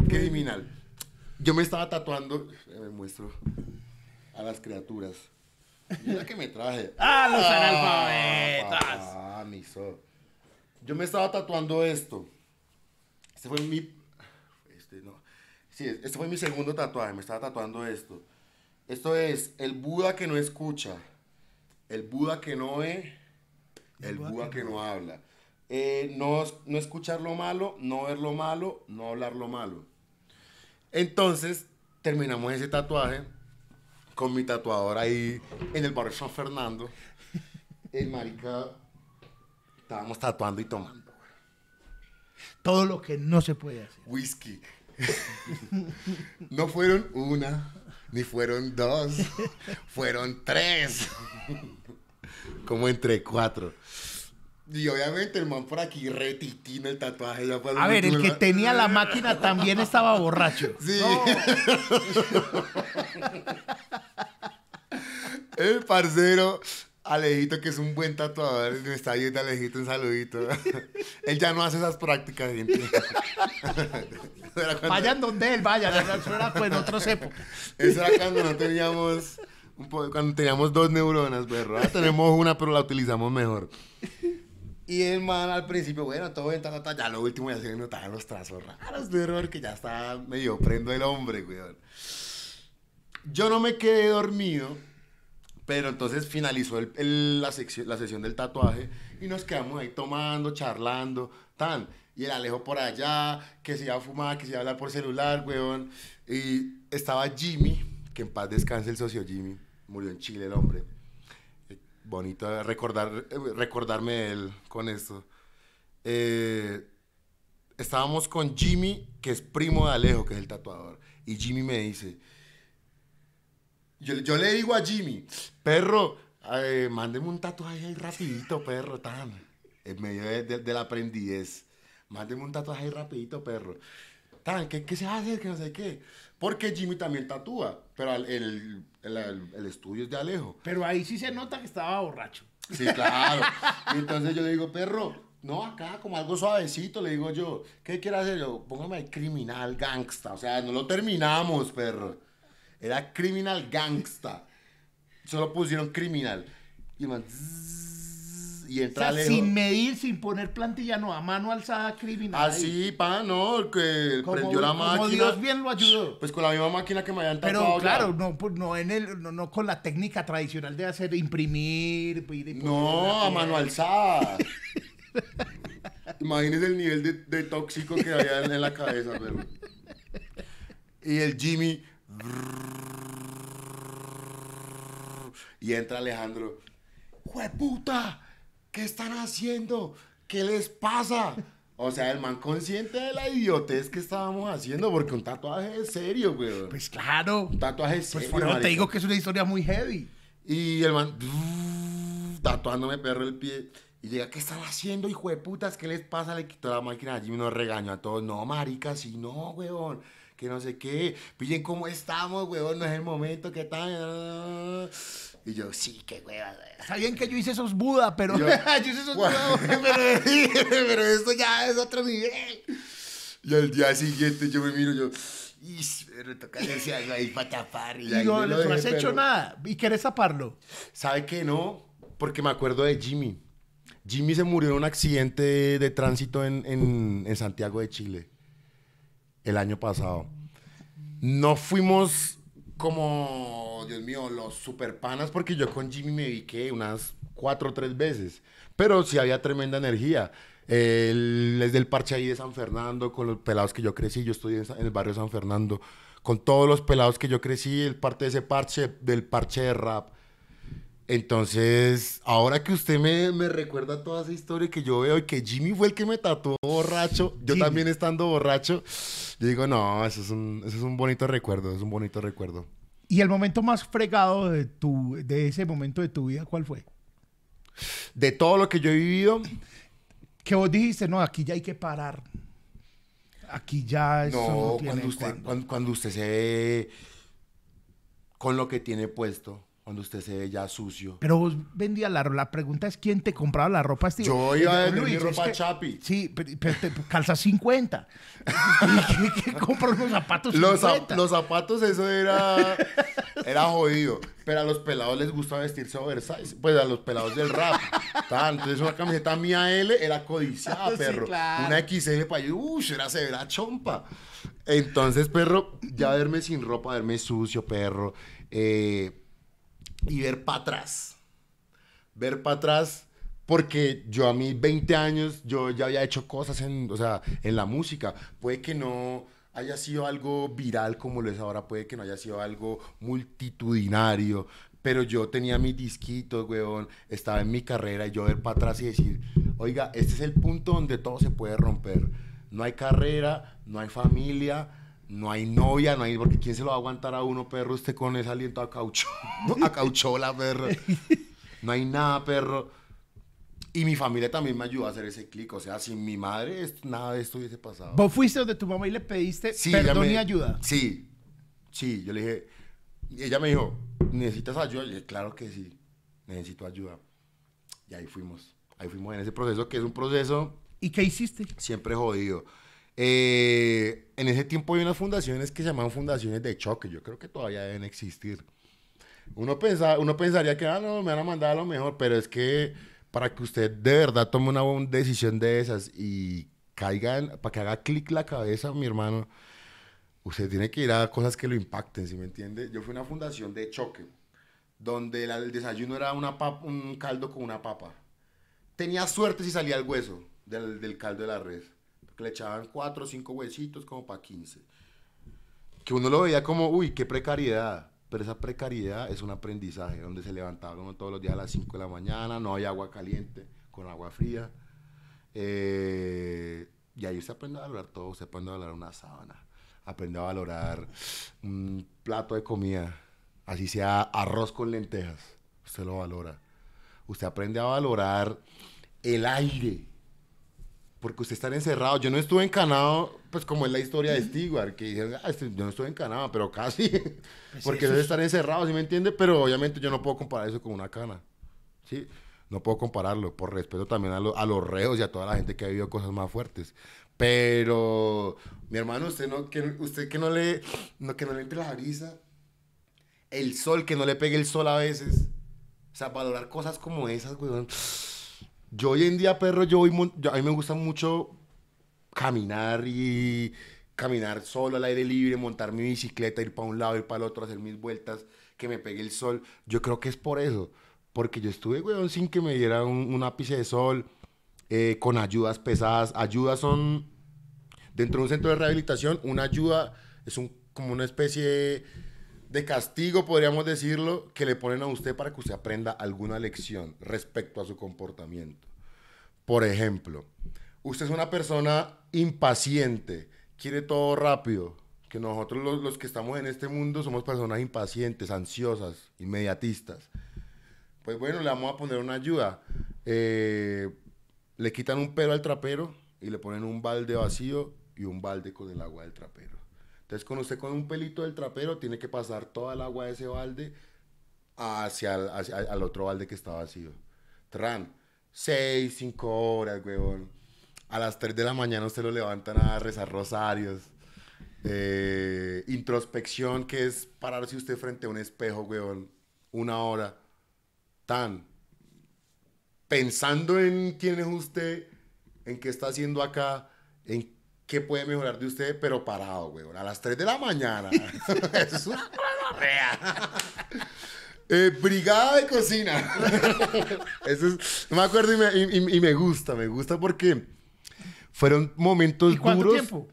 criminal. Yo me estaba tatuando, eh, me muestro, a las criaturas. Mira que me traje. ¡Ah, los ah, analfabetas! Ah, so! Yo me estaba tatuando esto. Este fue mi... Este no. Sí, este fue mi segundo tatuaje, me estaba tatuando esto. Esto es el Buda que no escucha, el Buda que no ve, el, Buda, que, no, habla. Eh, no, no escuchar lo malo, no ver lo malo, no hablar lo malo. Entonces, terminamos ese tatuaje con mi tatuador ahí en el barrio San Fernando. El marica, estábamos tatuando y tomando. Todo lo que no se puede hacer. Whisky. no fueron una, ni fueron dos, fueron tres. Como entre cuatro. Y obviamente el man por aquí retitina el tatuaje. a ver, el que tenía la máquina también estaba borracho. Sí. el parcero Alejito, que es un buen tatuador, me está viendo Alejito, un saludito. él ya no hace esas prácticas, gente. Vayan donde él vaya, eso era pues en otros épocas. Eso era cuando no teníamos, un cuando teníamos dos neuronas, perro. Pues, Ahora tenemos una, pero la utilizamos mejor. Y el man al principio, bueno, todo bien, ya lo último ya se notaban los trazos raros de que ya está medio prendo el hombre, güey. Yo no me quedé dormido pero entonces finalizó la, sesión del tatuaje y nos quedamos ahí tomando, charlando, tan. Y el Alejo por allá, que se iba a fumar, que se iba a hablar por celular, weón. Y estaba Jimmy, que en paz descanse el socio Jimmy. Murió en Chile el hombre. Eh, bonito recordar, eh, recordarme él con esto. Eh, estábamos con Jimmy, que es primo de Alejo, que es el tatuador. Y Jimmy me dice, yo, le digo a Jimmy, perro, eh, mándeme un tatuaje ahí rapidito, perro, tan. En medio de, la prendidez. Mándeme un tatuaje ahí rapidito, perro. Tan, ¿qué, se hace qué no sé qué. Porque Jimmy también tatúa, pero el, el, estudio es de Alejo. Pero ahí sí se nota que estaba borracho. Sí, claro. entonces yo le digo, perro, no, acá como algo suavecito, le digo yo, ¿qué quiere hacer? Yo, póngame criminal gangsta, o sea, no lo terminamos, perro. Era criminal gangsta. Solo pusieron criminal. Y man, y sin medir, sin poner plantilla, no, a mano alzada criminal. Así, ah, pa, no, que como, prendió la como Dios bien lo ayudó. Pues con la misma máquina que me habían Pero claro, no, pues, no, en el, no, con la técnica tradicional de hacer imprimir. Pues, no, a mano alzada. imagínese el nivel de, tóxico que había en, la cabeza, Y el Jimmy y entra Alejandro. ¡Jueputa! ¿Qué están haciendo? ¿Qué les pasa? O sea, el man consciente de la idiotez que estábamos haciendo, porque un tatuaje es serio, güey. Pues claro. Un tatuaje es pues serio. te digo que es una historia muy heavy. Y el man tatuándome perro el pie. Y diga ¿qué están haciendo, hijo de putas? ¿Qué les pasa? Le quitó la máquina allí me nos regañó a todos. No, marica, sí, no, weón que no sé qué, pillen cómo estamos, huevón, no es el momento, ¿Qué tal. Y yo, sí, qué hueva. Sabían que yo hice esos Buda, pero. Yo, hice esos Buda, pero, esto ya es otro nivel. Y al día siguiente yo me miro, yo. Y pero toca hacerse algo ahí para tapar. Y, no, no has hecho nada. ¿Y querés taparlo? ¿Sabe que no? Porque me acuerdo de Jimmy. Jimmy se murió en un accidente de, de tránsito en, en, en Santiago de Chile el año pasado. No fuimos como, Dios mío, los superpanas, porque yo con Jimmy me viqué unas cuatro o tres veces, pero sí había tremenda energía. desde el parche ahí de San Fernando, con los pelados que yo crecí, yo estoy en, el barrio San Fernando, con todos los pelados que yo crecí, el parte de ese parche, del parche de rap, entonces, ahora que usted me, recuerda toda esa historia que yo veo y que Jimmy fue el que me tatuó borracho, yo también estando borracho, yo digo, no, eso es, un, bonito recuerdo, es un bonito recuerdo. ¿Y el momento más fregado de, de ese momento de tu vida, cuál fue? De todo lo que yo he vivido. Que vos dijiste, no, aquí ya hay que parar. Aquí ya eso no, cuando usted, cuando usted se ve con lo que tiene puesto cuando usted se ve ya sucio. Pero vos vendías la ropa. La pregunta es quién te compraba la ropa. Este? Yo iba a vender mi ropa chapi. Sí, pero, 50. ¿Y qué, los zapatos los, los zapatos, eso era, era jodido. Pero a los pelados les gusta vestirse oversize. Pues a los pelados del rap. Entonces una camiseta mía L era codiciada, perro. Una XL para yo, uy, era severa chompa. Entonces, perro, ya verme sin ropa, verme sucio, perro. Eh y ver para atrás. Ver para atrás porque yo a mis 20 años yo ya había hecho cosas en, en la música. Puede que no haya sido algo viral como lo es ahora, puede que no haya sido algo multitudinario, pero yo tenía mis disquitos, weón, estaba en mi carrera y yo ver para atrás y decir, oiga, este es el punto donde todo se puede romper. No hay carrera, no hay familia, no hay novia, no hay, porque ¿quién se lo va a aguantar a uno, perro? Usted con ese aliento a caucho, a cauchola, perro. No hay nada, perro. Y mi familia también me ayudó a hacer ese clic. O sea, sin mi madre, nada de esto hubiese pasado. ¿Vos fuiste donde tu mamá y le pediste perdón y ayuda? Sí, sí. Yo le dije, ella me dijo, ¿necesitas ayuda? Y claro que sí, necesito ayuda. Y ahí fuimos. Ahí fuimos en ese proceso que es un proceso. ¿Y qué hiciste? Siempre jodido. Eh en ese tiempo hay unas fundaciones que se llaman fundaciones de choque. Yo creo que todavía deben existir. Uno, pensa, uno pensaría que, ah, no, me van a mandar a lo mejor, pero es que para que usted de verdad tome una decisión de esas y caiga, para que haga clic la cabeza, mi hermano, usted tiene que ir a cosas que lo impacten, ¿sí me entiende? Yo fui a una fundación de choque, donde el desayuno era una un caldo con una papa. Tenía suerte si salía el hueso del, caldo de la red le echaban cuatro o cinco huesitos como para 15. Que uno lo veía como, uy, qué precariedad. Pero esa precariedad es un aprendizaje, donde se levantaba uno todos los días a las 5 de la mañana, no hay agua caliente, con agua fría. Eh, y ahí usted aprende a valorar todo, usted aprende a valorar una sábana, aprende a valorar un plato de comida, así sea arroz con lentejas, usted lo valora. Usted aprende a valorar el aire, porque usted está encerrado. Yo no estuve encanado, pues como es la historia de Stewart, que dijeron, ah, este, yo no estuve encanado, pero casi, pues porque debe estar encerrado, ¿sí me entiende? Pero obviamente yo no puedo comparar eso con una cana, ¿sí? No puedo compararlo, por respeto también a, los reos y a toda la gente que ha vivido cosas más fuertes. Pero, mi hermano, usted no, que, usted que no le, no, que no le entre la brisa, el sol, que no le pegue el sol a veces. O sea, valorar cosas como esas, güey. Yo hoy en día, perro, yo, voy a mí me gusta mucho caminar y caminar solo al aire libre, montar mi bicicleta, ir para un lado, ir para el otro, hacer mis vueltas, que me pegue el sol. Yo creo que es por eso. Porque yo estuve, weón, sin que me diera un, ápice de sol, eh, con ayudas pesadas. Ayudas son, dentro de un centro de rehabilitación, una ayuda es un, como una especie de de castigo, podríamos decirlo, que le ponen a usted para que usted aprenda alguna lección respecto a su comportamiento. Por ejemplo, usted es una persona impaciente, quiere todo rápido, que nosotros los, que estamos en este mundo somos personas impacientes, ansiosas, inmediatistas. Pues bueno, le vamos a poner una ayuda. Eh, le quitan un pelo al trapero y le ponen un balde vacío y un balde con el agua del trapero. Entonces, con usted con un pelito del trapero, tiene que pasar toda el agua de ese balde hacia, el, al otro balde que está vacío. Tran, seis, cinco horas, huevón. A las tres de la mañana usted lo levantan a rezar rosarios. Eh, introspección, que es pararse usted frente a un espejo, huevón. Una hora. Tan. Pensando en quién es usted, en qué está haciendo acá, en qué puede mejorar de usted, pero parado, güey. A las 3 de la mañana. es una Eh, brigada de cocina. Eso me acuerdo y me, gusta, me gusta porque fueron momentos ¿Y cuánto duros. tiempo?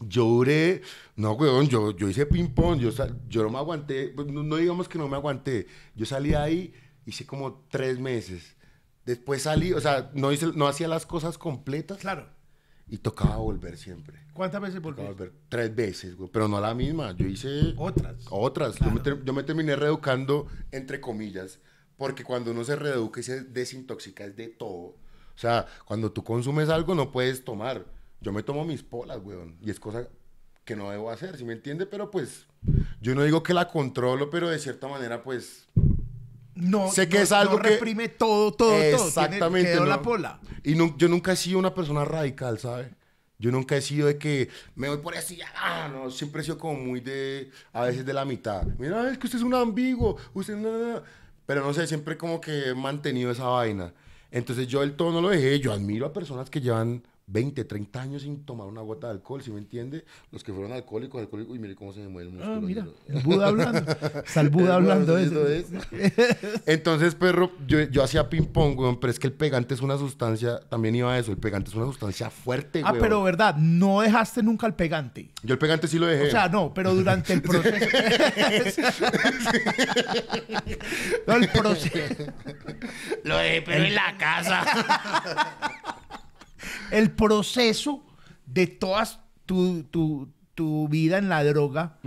Yo duré, no, güey. yo, yo hice ping-pong, yo, yo no me aguanté, pues, no, no, digamos que no me aguanté. Yo salí ahí, hice como tres meses. Después salí, o sea, no, hice, no hacía las cosas completas. Claro y tocaba volver siempre. ¿Cuántas veces volviste? tres veces, güey, pero no la misma. Yo hice... Otras. Otras. Yo, me terminé reeducando, entre comillas, porque cuando uno se reduce y se desintoxica es de todo. O sea, cuando tú consumes algo no puedes tomar. Yo me tomo mis polas, weón. Y es cosa que no debo hacer, ¿sí me entiende? Pero pues, yo no digo que la controlo, pero de cierta manera, pues, no, sé que es algo reprime todo, todo, Exactamente, quedó la pola. Y yo nunca he sido una persona radical, ¿sabes? Yo nunca he sido de que me voy por así. Ah, no, siempre he sido como muy de, a veces de la mitad. Mira, es que usted es un ambiguo, usted no, Pero no sé, siempre como que he mantenido esa vaina. Entonces yo el todo no lo dejé, yo admiro a personas que llevan 20, 30 años sin tomar una gota de alcohol, si me entiende? Los que fueron alcohólicos, alcohólicos, y mire cómo se me mueve el músculo. Ah, mira, el Buda hablando. el Buda hablando de eso. Entonces, perro, yo, yo hacía ping-pong, weón, pero es que el pegante es una sustancia, también iba a eso, el pegante es una sustancia fuerte, weón. Ah, pero verdad, no dejaste nunca el pegante. Yo el pegante sí lo dejé. O sea, no, pero durante el proceso. no, el proceso. lo dejé, pero en la casa. el proceso de todas tu, tu, tu vida en la droga.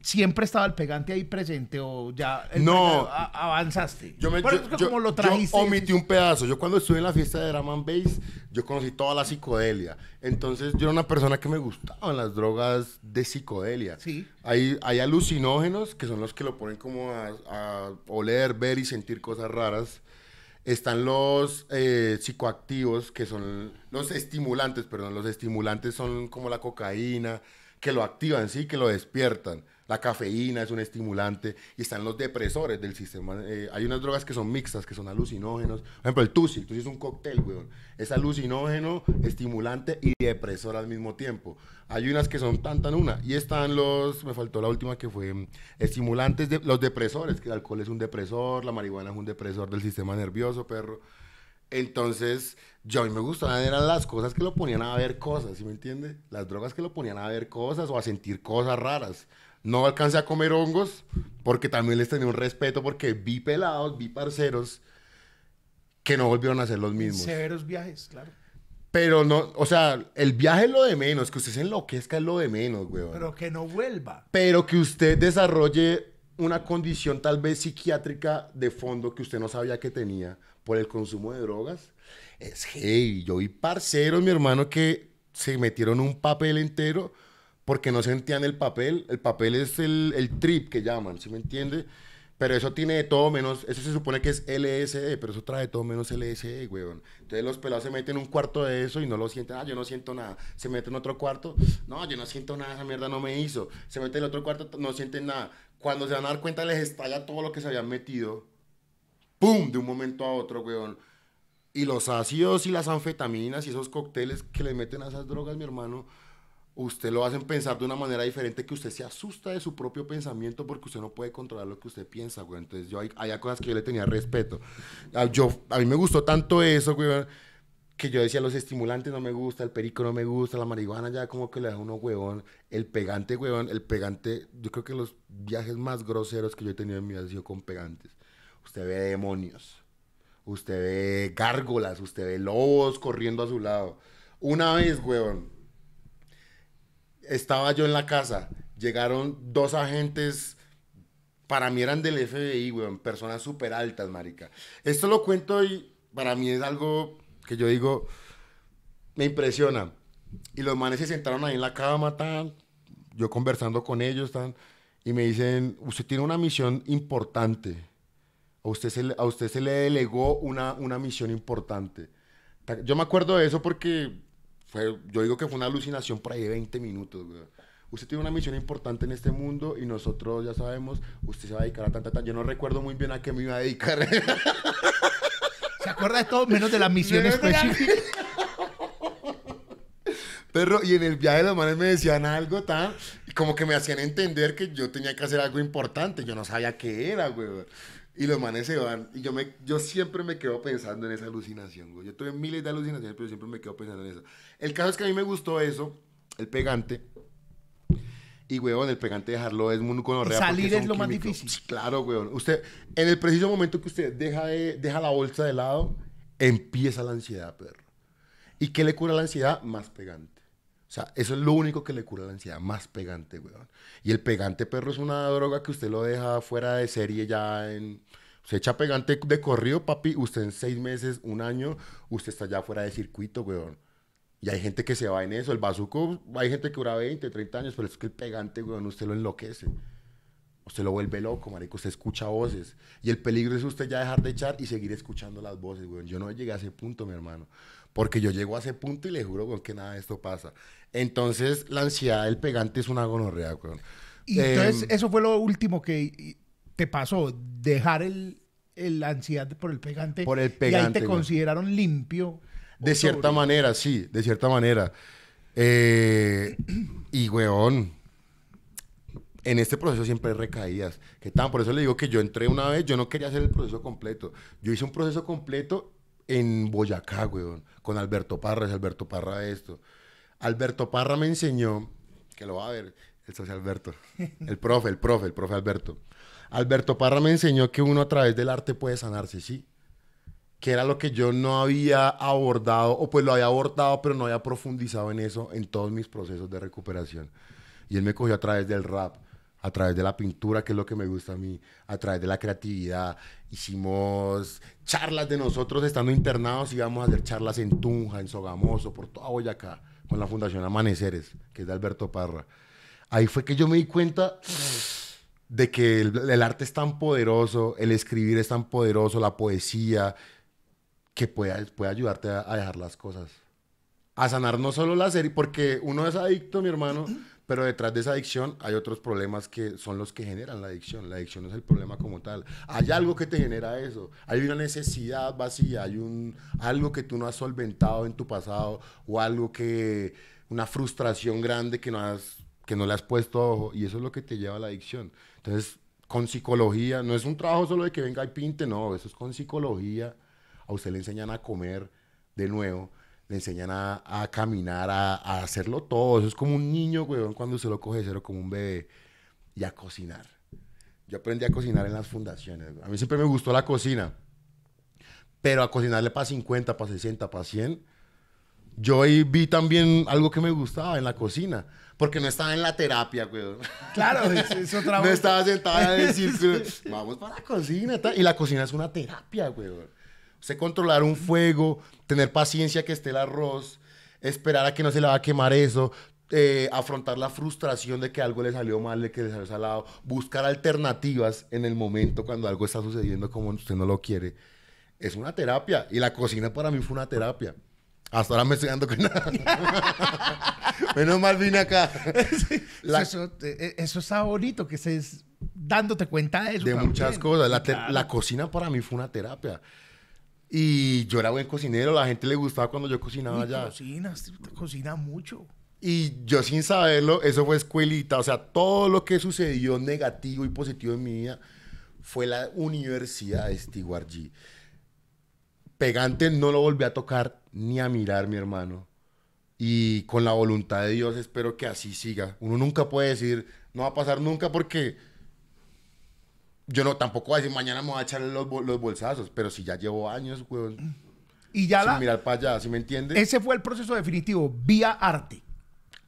¿Siempre estaba el pegante ahí presente o ya avanzaste? Yo, me, como lo trajiste, omití un pedazo. Yo cuando estuve en la fiesta de Raman Base yo conocí toda la psicodelia. Entonces yo era una persona que me gustaban las drogas de psicodelia. Sí. Hay, hay alucinógenos que son los que lo ponen como a oler, ver y sentir cosas raras. Están los eh, psicoactivos, que son los estimulantes, perdón, los estimulantes son como la cocaína, que lo activan, sí, que lo despiertan. La cafeína es un estimulante y están los depresores del sistema. Eh, hay unas drogas que son mixtas, que son alucinógenos. Por ejemplo, el Tusi. El es un cóctel, weón. Es alucinógeno, estimulante y depresor al mismo tiempo. Hay unas que son tan, tan una. Y están los, me faltó la última que fue, mm, estimulantes, de, los depresores, que el alcohol es un depresor, la marihuana es un depresor del sistema nervioso, perro. Entonces, yo a mí me gustaban eran las cosas que lo ponían a ver cosas, ¿sí me entiende? Las drogas que lo ponían a ver cosas o a sentir cosas raras. No alcancé a comer hongos porque también les tenía un respeto porque vi pelados, vi parceros que no volvieron a ser los mismos. Severos viajes, claro. Pero no, o sea, el viaje es lo de menos, que usted se enloquezca es lo de menos, güey. Pero que no vuelva. Pero que usted desarrolle una condición tal vez psiquiátrica de fondo que usted no sabía que tenía por el consumo de drogas. Es hey, yo vi parceros, mi hermano, que se metieron un papel entero porque no sentían el papel. El papel es el, trip que llaman, ¿sí me entiende? Pero eso tiene de todo menos, eso se supone que es LSD, pero eso trae de todo menos LSD, weón. Entonces los pelados se meten en un cuarto de eso y no lo sienten, ah, yo no siento nada. Se meten en otro cuarto, no, yo no siento nada, esa mierda no me hizo. Se meten en otro cuarto, no sienten nada. Cuando se van a dar cuenta les estalla todo lo que se habían metido. ¡Pum! De un momento a otro, weón. Y los ácidos y las anfetaminas y esos cócteles que le meten a esas drogas, mi hermano, usted lo hacen pensar de una manera diferente que usted se asusta de su propio pensamiento porque usted no puede controlar lo que usted piensa, güey. Entonces yo hay, cosas que yo le tenía respeto. Ah, yo, a mí me gustó tanto eso, güey, que yo decía los estimulantes no me gusta, el perico no me gusta, la marihuana ya como que le da uno huevón, el pegante, huevón, el pegante, yo creo que los viajes más groseros que yo he tenido en mi vida han sido con pegantes. Usted ve demonios, usted ve gárgolas, usted ve lobos corriendo a su lado. Una vez, huevón, estaba yo en la casa, llegaron dos agentes, para mí eran del FBI, weón, personas súper altas, marica. Esto lo cuento y para mí es algo que yo digo, me impresiona. Y los manes se sentaron ahí en la cama, tan, yo conversando con ellos, tan, y me dicen, usted tiene una misión importante. A usted se le, a usted se le delegó una, una misión importante. Yo me acuerdo de eso porque yo digo que fue una alucinación por ahí de 20 minutos, güey. Usted tiene una misión importante en este mundo y nosotros ya sabemos, usted se va a dedicar a tanta, tanta. Yo no recuerdo muy bien a qué me iba a dedicar. ¿Se acuerda de todo menos de la misión específica? Perro, y en el viaje de los manes me decían algo tan, como que me hacían entender que yo tenía que hacer algo importante. Yo no sabía qué era, güey. Y los manes se van. Y yo, me, yo siempre me quedo pensando en esa alucinación, güey. Yo tuve miles de alucinaciones, pero siempre me quedo pensando en eso. El caso es que a mí me gustó eso, el pegante. Y, weón, el pegante dejarlo es muy conorrea. Salir es lo más difícil. Claro, weón. Usted, en el preciso momento que usted deja, deja la bolsa de lado, empieza la ansiedad, perro. ¿Y qué le cura la ansiedad? Más pegante. O sea, eso es lo único que le cura la ansiedad, más pegante, weón. Y el pegante perro es una droga que usted lo deja fuera de serie ya en... Se echa pegante de corrido, papi, usted en seis meses, un año, usted está ya fuera de circuito, weón. Y hay gente que se va en eso. El bazuco, hay gente que dura 20, 30 años, pero es que el pegante, weón, usted lo enloquece. Usted lo vuelve loco, marico. Usted escucha voces. Y el peligro es usted ya dejar de echar y seguir escuchando las voces, weón. Yo no llegué a ese punto, mi hermano. Porque yo llego a ese punto y le juro, weón, que nada de esto pasa. Entonces, la ansiedad del pegante es una gonorrea, weón. Y entonces, em, eso fue lo último que te pasó, dejar el, la ansiedad por el pegante. Por el pegante. Y ahí te consideraron limpio. De cierta manera, sí, de cierta manera. Eh, y, weón, en este proceso siempre recaídas. Que tan, por eso le digo que yo entré una vez, yo no quería hacer el proceso completo. Yo hice un proceso completo en Boyacá, weón, con Alberto Parra, es Alberto Parra esto. Alberto Parra me enseñó, que lo va a ver, el socio Alberto, el profe, el profe, el profe Alberto. Alberto Parra me enseñó que uno a través del arte puede sanarse, sí. Que era lo que yo no había abordado, o pues lo había abordado, pero no había profundizado en eso en todos mis procesos de recuperación. Y él me cogió a través del rap, a través de la pintura, que es lo que me gusta a mí, a través de la creatividad. Hicimos charlas de nosotros estando internados, y íbamos a hacer charlas en Tunja, en Sogamoso, por toda Boyacá con la Fundación Amaneceres, que es de Alberto Parra. Ahí fue que yo me di cuenta de que el, arte es tan poderoso, el escribir es tan poderoso, la poesía, que puede, puede ayudarte a, a dejar las cosas. A sanar no solo la serie, porque uno es adicto, mi hermano. Pero detrás de esa adicción hay otros problemas que son los que generan la adicción. La adicción no es el problema como tal. Hay algo que te genera eso. Hay una necesidad vacía, hay un, algo que tú no has solventado en tu pasado o algo que, una frustración grande que no, has, que no le has puesto a ojo. Y eso es lo que te lleva a la adicción. Entonces, con psicología, no es un trabajo solo de que venga y pinte, no, eso es con psicología. A usted le enseñan a comer de nuevo le enseñan a, caminar, a, hacerlo todo. Eso es como un niño, weón, cuando se lo coge cero, como un bebé. Y a cocinar. Yo aprendí a cocinar en las fundaciones. A mí siempre me gustó la cocina. Pero a cocinarle para 50, para 60, para 100. Yo ahí vi también algo que me gustaba en la cocina. Porque no estaba en la terapia, weón. Claro, es, otra No estaba sentada a decir, vamos para la cocina. Y la cocina es una terapia, weón. Sé controlar un fuego, tener paciencia que esté el arroz, esperar a que no se le va a quemar eso, eh, afrontar la frustración de que algo le salió mal, de que le salió salado, buscar alternativas en el momento cuando algo está sucediendo como usted no lo quiere. Es una terapia y la cocina para mí fue una terapia. Hasta ahora me estoy dando cuenta. Menos mal vine acá. eso, eh, eso, está bonito, que estés dándote cuenta de muchas cosas. La, la cocina para mí fue una terapia. Y yo era buen cocinero, la gente le gustaba cuando yo cocinaba allá cocina te mucho. Y yo sin saberlo, eso fue escuelita. O sea, todo lo que sucedió negativo y positivo en mi vida fue la universidad de Pegante no lo volví a tocar ni a mirar, mi hermano. Y con la voluntad de Dios espero que así siga. Uno nunca puede decir, no va a pasar nunca porque yo no tampoco voy a decir mañana me voy a echar los, los bolsazos, pero si ya llevo años, weón. Y ya sin la, mirar para allá, ¿sí me entiendes? Ese fue el proceso definitivo, vía arte.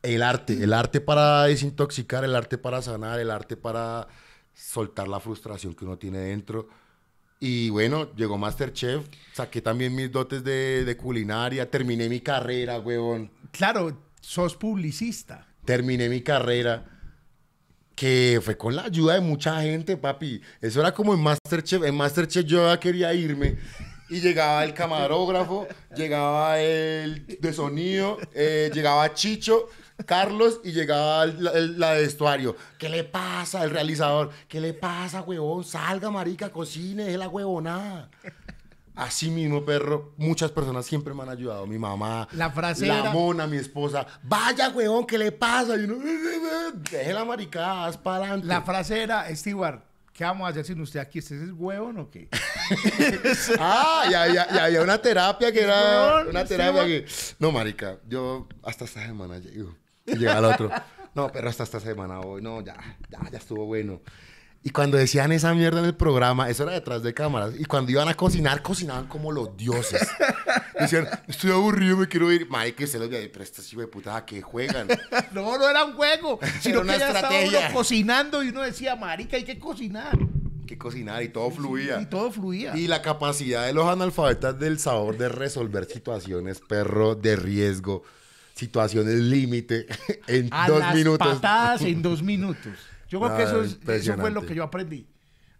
El arte, el arte para desintoxicar, el arte para sanar, el arte para soltar la frustración que uno tiene dentro. Y bueno, llegó Masterchef, saqué también mis dotes de, de culinaria, terminé mi carrera, huevón. Claro, sos publicista. Terminé mi carrera que fue con la ayuda de mucha gente, papi. Eso era como en Masterchef. En Masterchef yo ya quería irme. Y llegaba el camarógrafo, llegaba el de sonido, eh, llegaba Chicho, Carlos y llegaba la, de vestuario. ¿Qué le pasa al realizador? ¿Qué le pasa, huevón? Salga, marica, cocine, es la huevonada. Así mismo, perro, muchas personas siempre me han ayudado. Mi mamá, la, frase la mona, mi esposa. Vaya, weón, ¿qué le pasa? Y uno, deje la maricada, haz para adelante. La frase era, Stewart, ¿qué vamos a hacer sin usted aquí? ¿Usted es huevón o qué? ah, y había, una terapia que era... una terapia que... No, marica, yo hasta esta semana llego. llega el otro. No, pero hasta esta semana hoy. No, ya, ya, ya estuvo bueno. Y cuando decían esa mierda en el programa, eso era detrás de cámaras. Y cuando iban a cocinar, cocinaban como los dioses. Decían, estoy aburrido, me quiero ir. Madre, que se los de pero estas hijos de puta, ¿qué juegan? no, no era un juego, sino una estrategia. cocinando y uno decía, marica, hay que cocinar. Hay que cocinar y todo fluía. Y todo fluía. Y la capacidad de los analfabetas del sabor de resolver situaciones, perro, de riesgo, situaciones límite en dos minutos. Patadas en dos minutos. Yo creo que eso, ah, es, fue lo que yo aprendí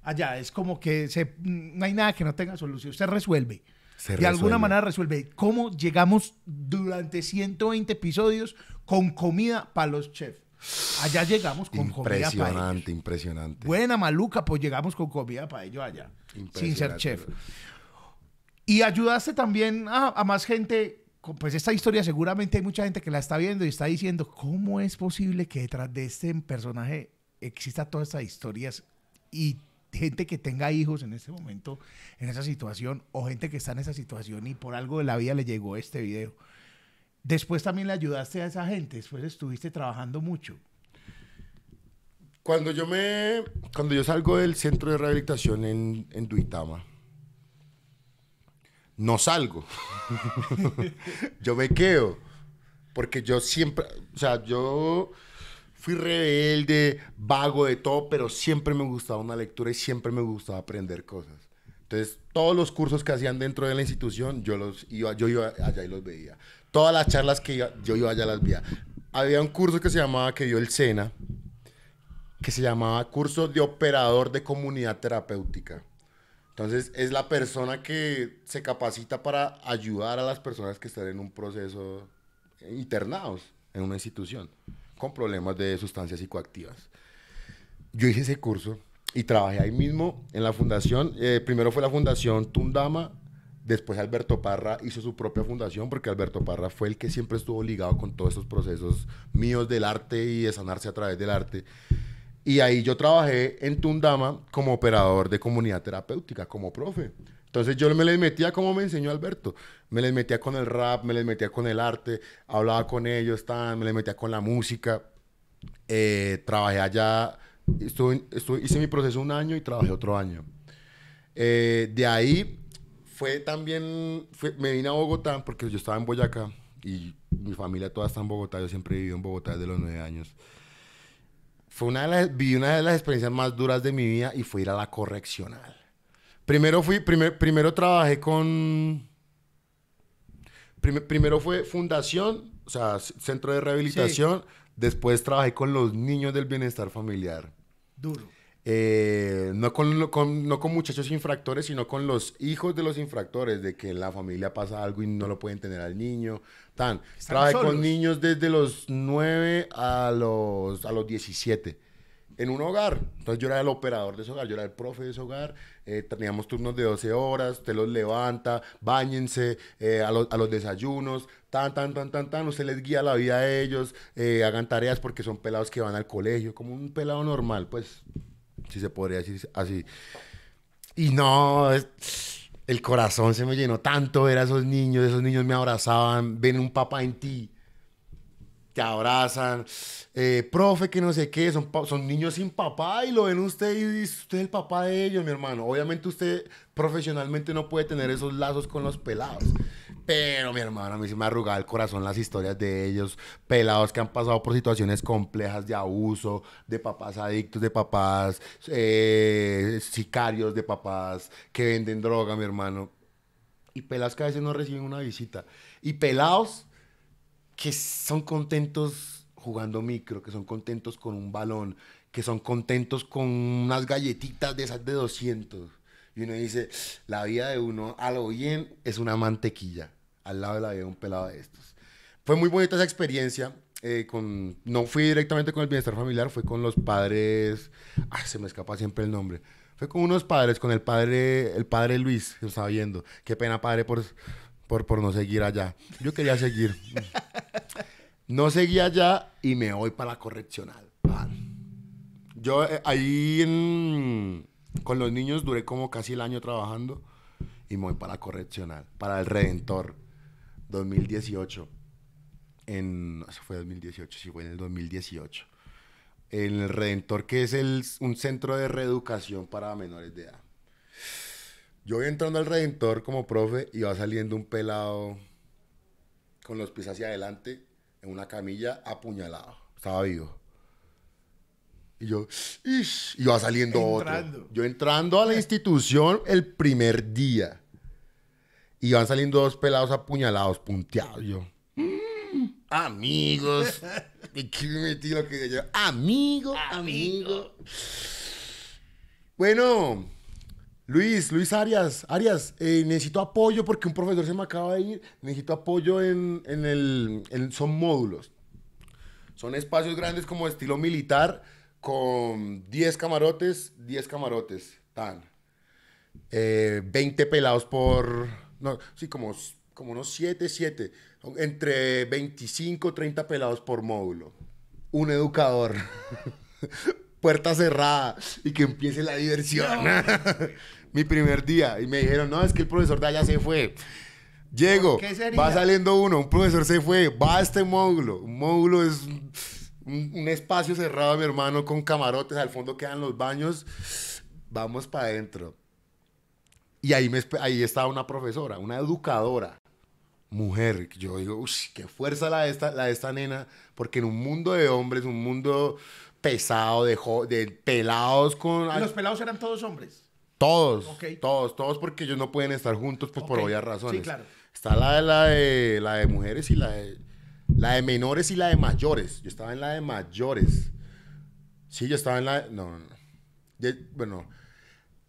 allá. Es como que se, mm, no hay nada que no tenga solución. Usted resuelve. de alguna manera resuelve. ¿Cómo llegamos durante 120 episodios con comida para los chefs? Allá llegamos con comida para Impresionante, impresionante. Buena maluca, pues llegamos con comida para ellos allá. Sin ser chef. Y ayudaste también a, a más gente pues esta historia seguramente hay mucha gente que la está viendo y está diciendo, ¿cómo es posible que detrás de este personaje exista todas estas historias y gente que tenga hijos en ese momento, en esa situación, o gente que está en esa situación y por algo de la vida le llegó este video. Después también le ayudaste a esa gente, después estuviste trabajando mucho. Cuando yo me, cuando yo salgo del centro de rehabilitación en, en Duitama, no salgo. yo me quedo. Porque yo siempre, o sea, yo fui rebelde, vago de todo, pero siempre me gustaba una lectura y siempre me gustaba aprender cosas. Entonces, todos los cursos que hacían dentro de la institución, yo los iba, yo iba allá y los veía. Todas las charlas que iba, yo iba allá las veía. Había un curso que se llamaba, que dio el SENA, que se llamaba Curso de Operador de Comunidad Terapéutica. Entonces, es la persona que se capacita para ayudar a las personas que están en un proceso internados en una institución con problemas de sustancias psicoactivas. Yo hice ese curso y trabajé ahí mismo en la fundación. Eh, primero fue la fundación Tundama, después Alberto Parra hizo su propia fundación porque Alberto Parra fue el que siempre estuvo ligado con todos esos procesos míos del arte y de sanarse a través del arte. Y ahí yo trabajé en Tundama como operador de comunidad terapéutica, como profe. Entonces yo me les metía como me enseñó Alberto. Me les metía con el rap, me les metía con el arte, hablaba con ellos, me les metía con la música. Eh, trabajé allá, hice mi proceso un año y trabajé otro año. Eh, de ahí fue también, me vine a Bogotá porque yo estaba en Boyacá y mi familia toda está en Bogotá, yo siempre he vivido en Bogotá desde los nueve años. Fue una de las, una de las experiencias más duras de mi vida y fue ir a la correccional. Primero fui, primero trabajé con. primero fue fundación, o sea, centro de rehabilitación. Después trabajé con los niños del bienestar familiar. Duro. Eh, no, con, no con muchachos infractores, sino con los hijos de los infractores, de que en la familia pasa algo y no lo pueden tener al niño. Tan, trabajé con niños desde los 9 a los, a los 17 en un hogar. Entonces yo era el operador de ese hogar, yo era el profe de ese hogar. Eh, teníamos turnos de 12 horas, usted los levanta, bañense eh, a, los, desayunos, tan, tan, tan, tan, tan. Usted les guía la vida a ellos, eh, hagan tareas porque son pelados que van al colegio, como un pelado normal, pues, si se podría decir así. Y no, el corazón se me llenó tanto ver a esos niños, esos niños me abrazaban, ven un papá en ti te abrazan, eh, profe, que no sé qué, son, son niños sin papá y lo ven usted y dice, usted es el papá de ellos, mi hermano. Obviamente usted profesionalmente no puede tener esos lazos con los pelados. Pero mi hermano, a mí se me arrugaba el corazón las historias de ellos, pelados que han pasado por situaciones complejas de abuso, de papás adictos, de papás eh, sicarios, de papás que venden droga, mi hermano. Y pelados que a veces no reciben una visita. Y pelados que son contentos jugando micro, que son contentos con un balón, que son contentos con unas galletitas de esas de 200. Y uno dice, la vida de uno algo bien es una mantequilla al lado de la vida de un pelado de estos. Fue muy bonita esa experiencia. Eh, con, no fui directamente con el bienestar familiar, fue con los padres. Ay, se me escapa siempre el nombre. Fue con unos padres, con el padre, el padre Luis, que lo estaba viendo. Qué pena, padre, por por, por no seguir allá. Yo quería seguir. no seguí allá y me voy para la correccional. Yo eh, ahí con los niños duré como casi el año trabajando y me voy para la correccional, para el Redentor 2018. En, eso fue 2018, sí, fue en el 2018. En el Redentor, que es el, un centro de reeducación para menores de edad. Yo voy entrando al Redentor como profe y va saliendo un pelado con los pies hacia adelante en una camilla apuñalado. Estaba vivo. Y yo, y va saliendo otro. Yo entrando a la institución el primer día. Y van saliendo dos pelados apuñalados, punteados. Yo, mm, amigos. me que yo? amigo. amigo. Bueno, Luis, Luis Arias, Arias, eh, necesito apoyo porque un profesor se me acaba de ir, necesito apoyo en, el, son módulos. Son espacios grandes como estilo militar, con 10 camarotes, 10 camarotes, tan. 20 eh, pelados por, no, sí, como, como unos 7, 7, entre 25, 30 pelados por módulo. Un educador. puerta cerrada y que empiece la diversión. mi primer día. Y me dijeron, no, es que el profesor de allá se fue. Llego, va saliendo uno, un profesor se fue, va a este módulo. Un módulo es un, espacio cerrado, mi hermano, con camarotes, al fondo quedan los baños. Vamos para adentro. Y ahí, me, ahí estaba una profesora, una educadora, mujer. Yo digo, uy, qué fuerza la de, esta, la esta nena, porque en un mundo de hombres, un mundo pesado, de, de pelados con... ¿Los pelados eran todos hombres? Todos, todos, todos porque ellos no pueden estar juntos pues por obvias razones. Está la de, la de la de mujeres y la de la de menores y la de mayores. Yo estaba en la de mayores. Sí, yo estaba en la de, no, no, bueno,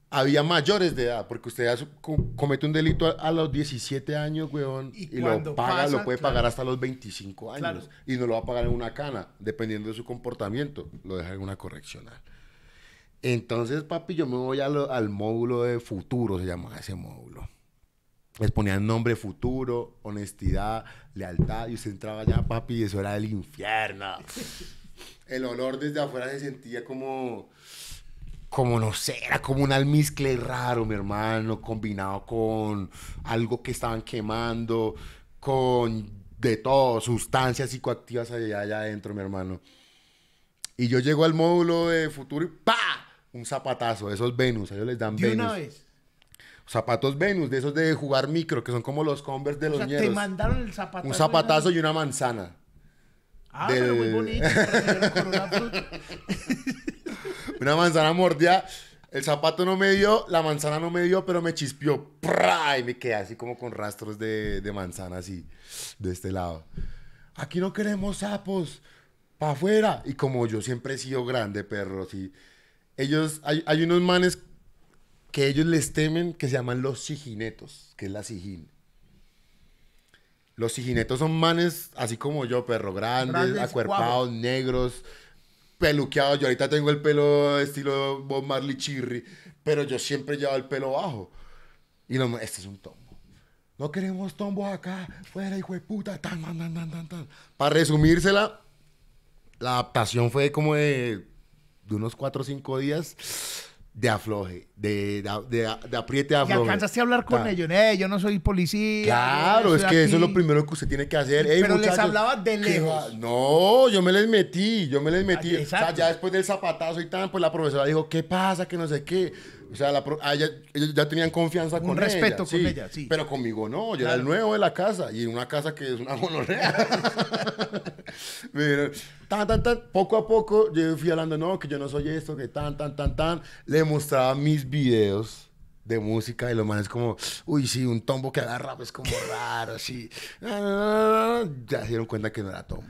había mayores de edad, porque usted comete un delito a, los 17 años, weón, y, lo paga, lo puede pagar hasta los 25 años. Y no lo va a pagar en una cana, dependiendo de su comportamiento, lo deja en una correccional. Entonces, papi, yo me voy al módulo de futuro, se llamaba ese módulo. Les ponían nombre futuro, honestidad, lealtad, y usted entraba allá, papi, y eso era el infierno. el olor desde afuera se sentía como, como no sé, era como un almizcle raro, mi hermano, combinado con algo que estaban quemando, con de todo, sustancias psicoactivas allá, allá adentro, mi hermano. Y yo llego al módulo de futuro y ¡pa! un zapatazo, esos Venus, ellos les dan ¿De Venus. Zapatos Venus, de esos de jugar micro, que son como los Converse de los sea, te mandaron el zapatazo. Un zapatazo y una manzana. Ah, muy bonito. una, manzana mordida. El zapato no me dio, la manzana no me dio, pero me chispió. Y me quedé así como con rastros de, manzana así, de este lado. Aquí no queremos sapos, para afuera. Y como yo siempre he sido grande, perro, así ellos, hay, unos manes que ellos les temen que se llaman los siginetos, que es la sigil. Los siginetos son manes así como yo, perro, grandes, acuerpados, negros, peluqueados. Yo ahorita tengo el pelo estilo Bob Marley Chirri, pero yo siempre llevo el pelo bajo. Y los, este es un tombo. No queremos tombo acá, fuera, hijo de puta, tan, tan, tan, tan, tan. Para resumírsela, la adaptación fue como de de unos cuatro o cinco días de afloje, de, de, apriete afloje. Y alcanzaste a hablar con ellos, eh, yo no soy policía. Claro, es que eso es lo primero que usted tiene que hacer. Pero les hablaba de lejos. No, yo me les metí, yo me les metí. Ah, ya después del zapatazo y tal, pues la profesora dijo, ¿qué pasa? Que no sé qué. O sea, ah, ellos ya tenían confianza con ella. respeto con ella, sí. Pero conmigo no, yo era el nuevo de la casa y en una casa que es una monorrea. pero, tan, tan, tan, poco a poco yo fui hablando, no, que yo no soy esto, que tan, tan, tan, tan. Le mostraba mis videos de música y lo manes como, uy, sí, un tombo que agarra, pues, es como raro, así. Ah, ah, ya se dieron cuenta que no era tombo.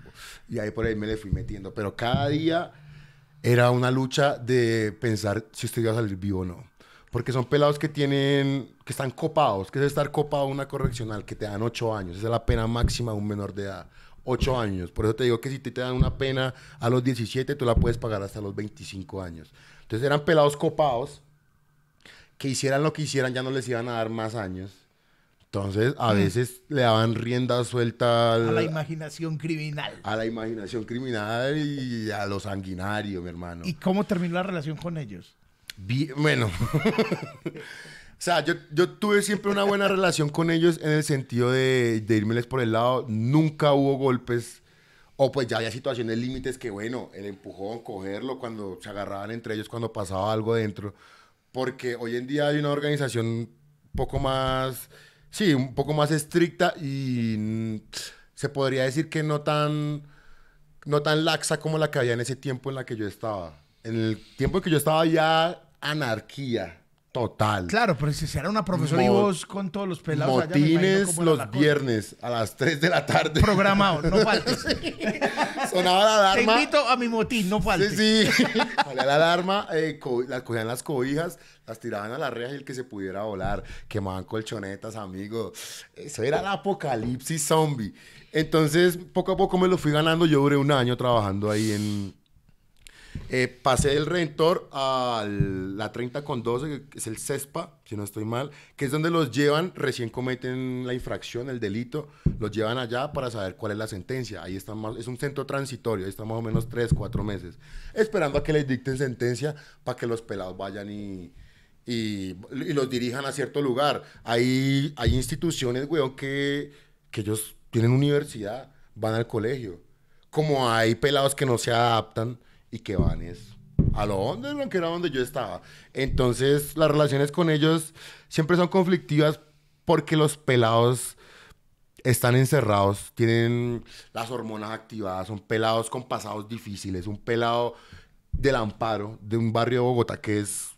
Y ahí por ahí me le fui metiendo. Pero cada día era una lucha de pensar si usted iba a salir vivo o no. Porque son pelados que tienen, que están copados, que es estar copado una correccional, que te dan ocho años. Esa es la pena máxima de un menor de edad. Ocho años. Por eso te digo que si te, dan una pena a los 17, tú la puedes pagar hasta los 25 años. Entonces eran pelados copados, que hicieran lo que hicieran, ya no les iban a dar más años. Entonces, a mm. veces le daban rienda suelta a la imaginación criminal. A la imaginación criminal y a lo sanguinario, mi hermano. ¿Y cómo terminó la relación con ellos? bueno. o sea, yo, yo, tuve siempre una buena relación con ellos en el sentido de, de irmeles por el lado. Nunca hubo golpes. O pues ya había situaciones límites que, bueno, el empujón, cogerlo cuando se agarraban entre ellos, cuando pasaba algo dentro. Porque hoy en día hay una organización un poco más, sí, un poco más estricta y se podría decir que no tan, no tan laxa como la que había en ese tiempo en la que yo estaba. En el tiempo en que yo estaba ya anarquía total. Claro, pero si era una profesora y vos con todos los pelados. Motines los viernes a las 3 de la tarde. Programado, no faltes. Sonaba la alarma. Te invito a mi motín, no faltes. Sí, sí. Salía la alarma, eh, las cogían las cobijas, las tiraban a la reja y el que se pudiera volar. Quemaban colchonetas, amigos. Eso era el apocalipsis zombie. Entonces, poco a poco me lo fui ganando. Yo duré un año trabajando ahí en eh, pasé del Redentor a la 30 con 12, que es el CESPA, si no estoy mal, que es donde los llevan, recién cometen la infracción, el delito, los llevan allá para saber cuál es la sentencia. Ahí está más, es un centro transitorio, ahí están más o menos 3, 4 meses, esperando a que les dicten sentencia para que los pelados vayan y, y, los dirijan a cierto lugar. Hay, hay instituciones, weón, que, que ellos tienen universidad, van al colegio. Como hay pelados que no se adaptan, y que van a lo donde que era donde yo estaba. Entonces, las relaciones con ellos siempre son conflictivas porque los pelados están encerrados, tienen las hormonas activadas, son pelados con pasados difíciles, un pelado del amparo de un barrio de Bogotá que es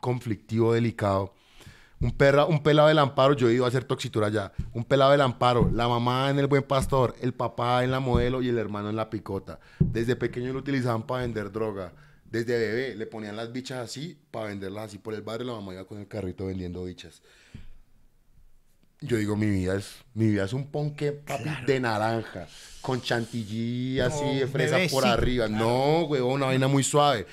conflictivo, delicado un, perra, un pelado del amparo, yo iba a hacer toxitura allá. Un pelado del amparo, la mamá en el buen pastor, el papá en la modelo y el hermano en la picota. Desde pequeño lo utilizaban para vender droga. Desde bebé le ponían las bichas así para venderlas así por el barrio. La mamá iba con el carrito vendiendo bichas. Yo digo, mi vida es, mi vida es un ponque, de naranja, con chantilly así, fresa por arriba. No, huevón, una vaina muy suave.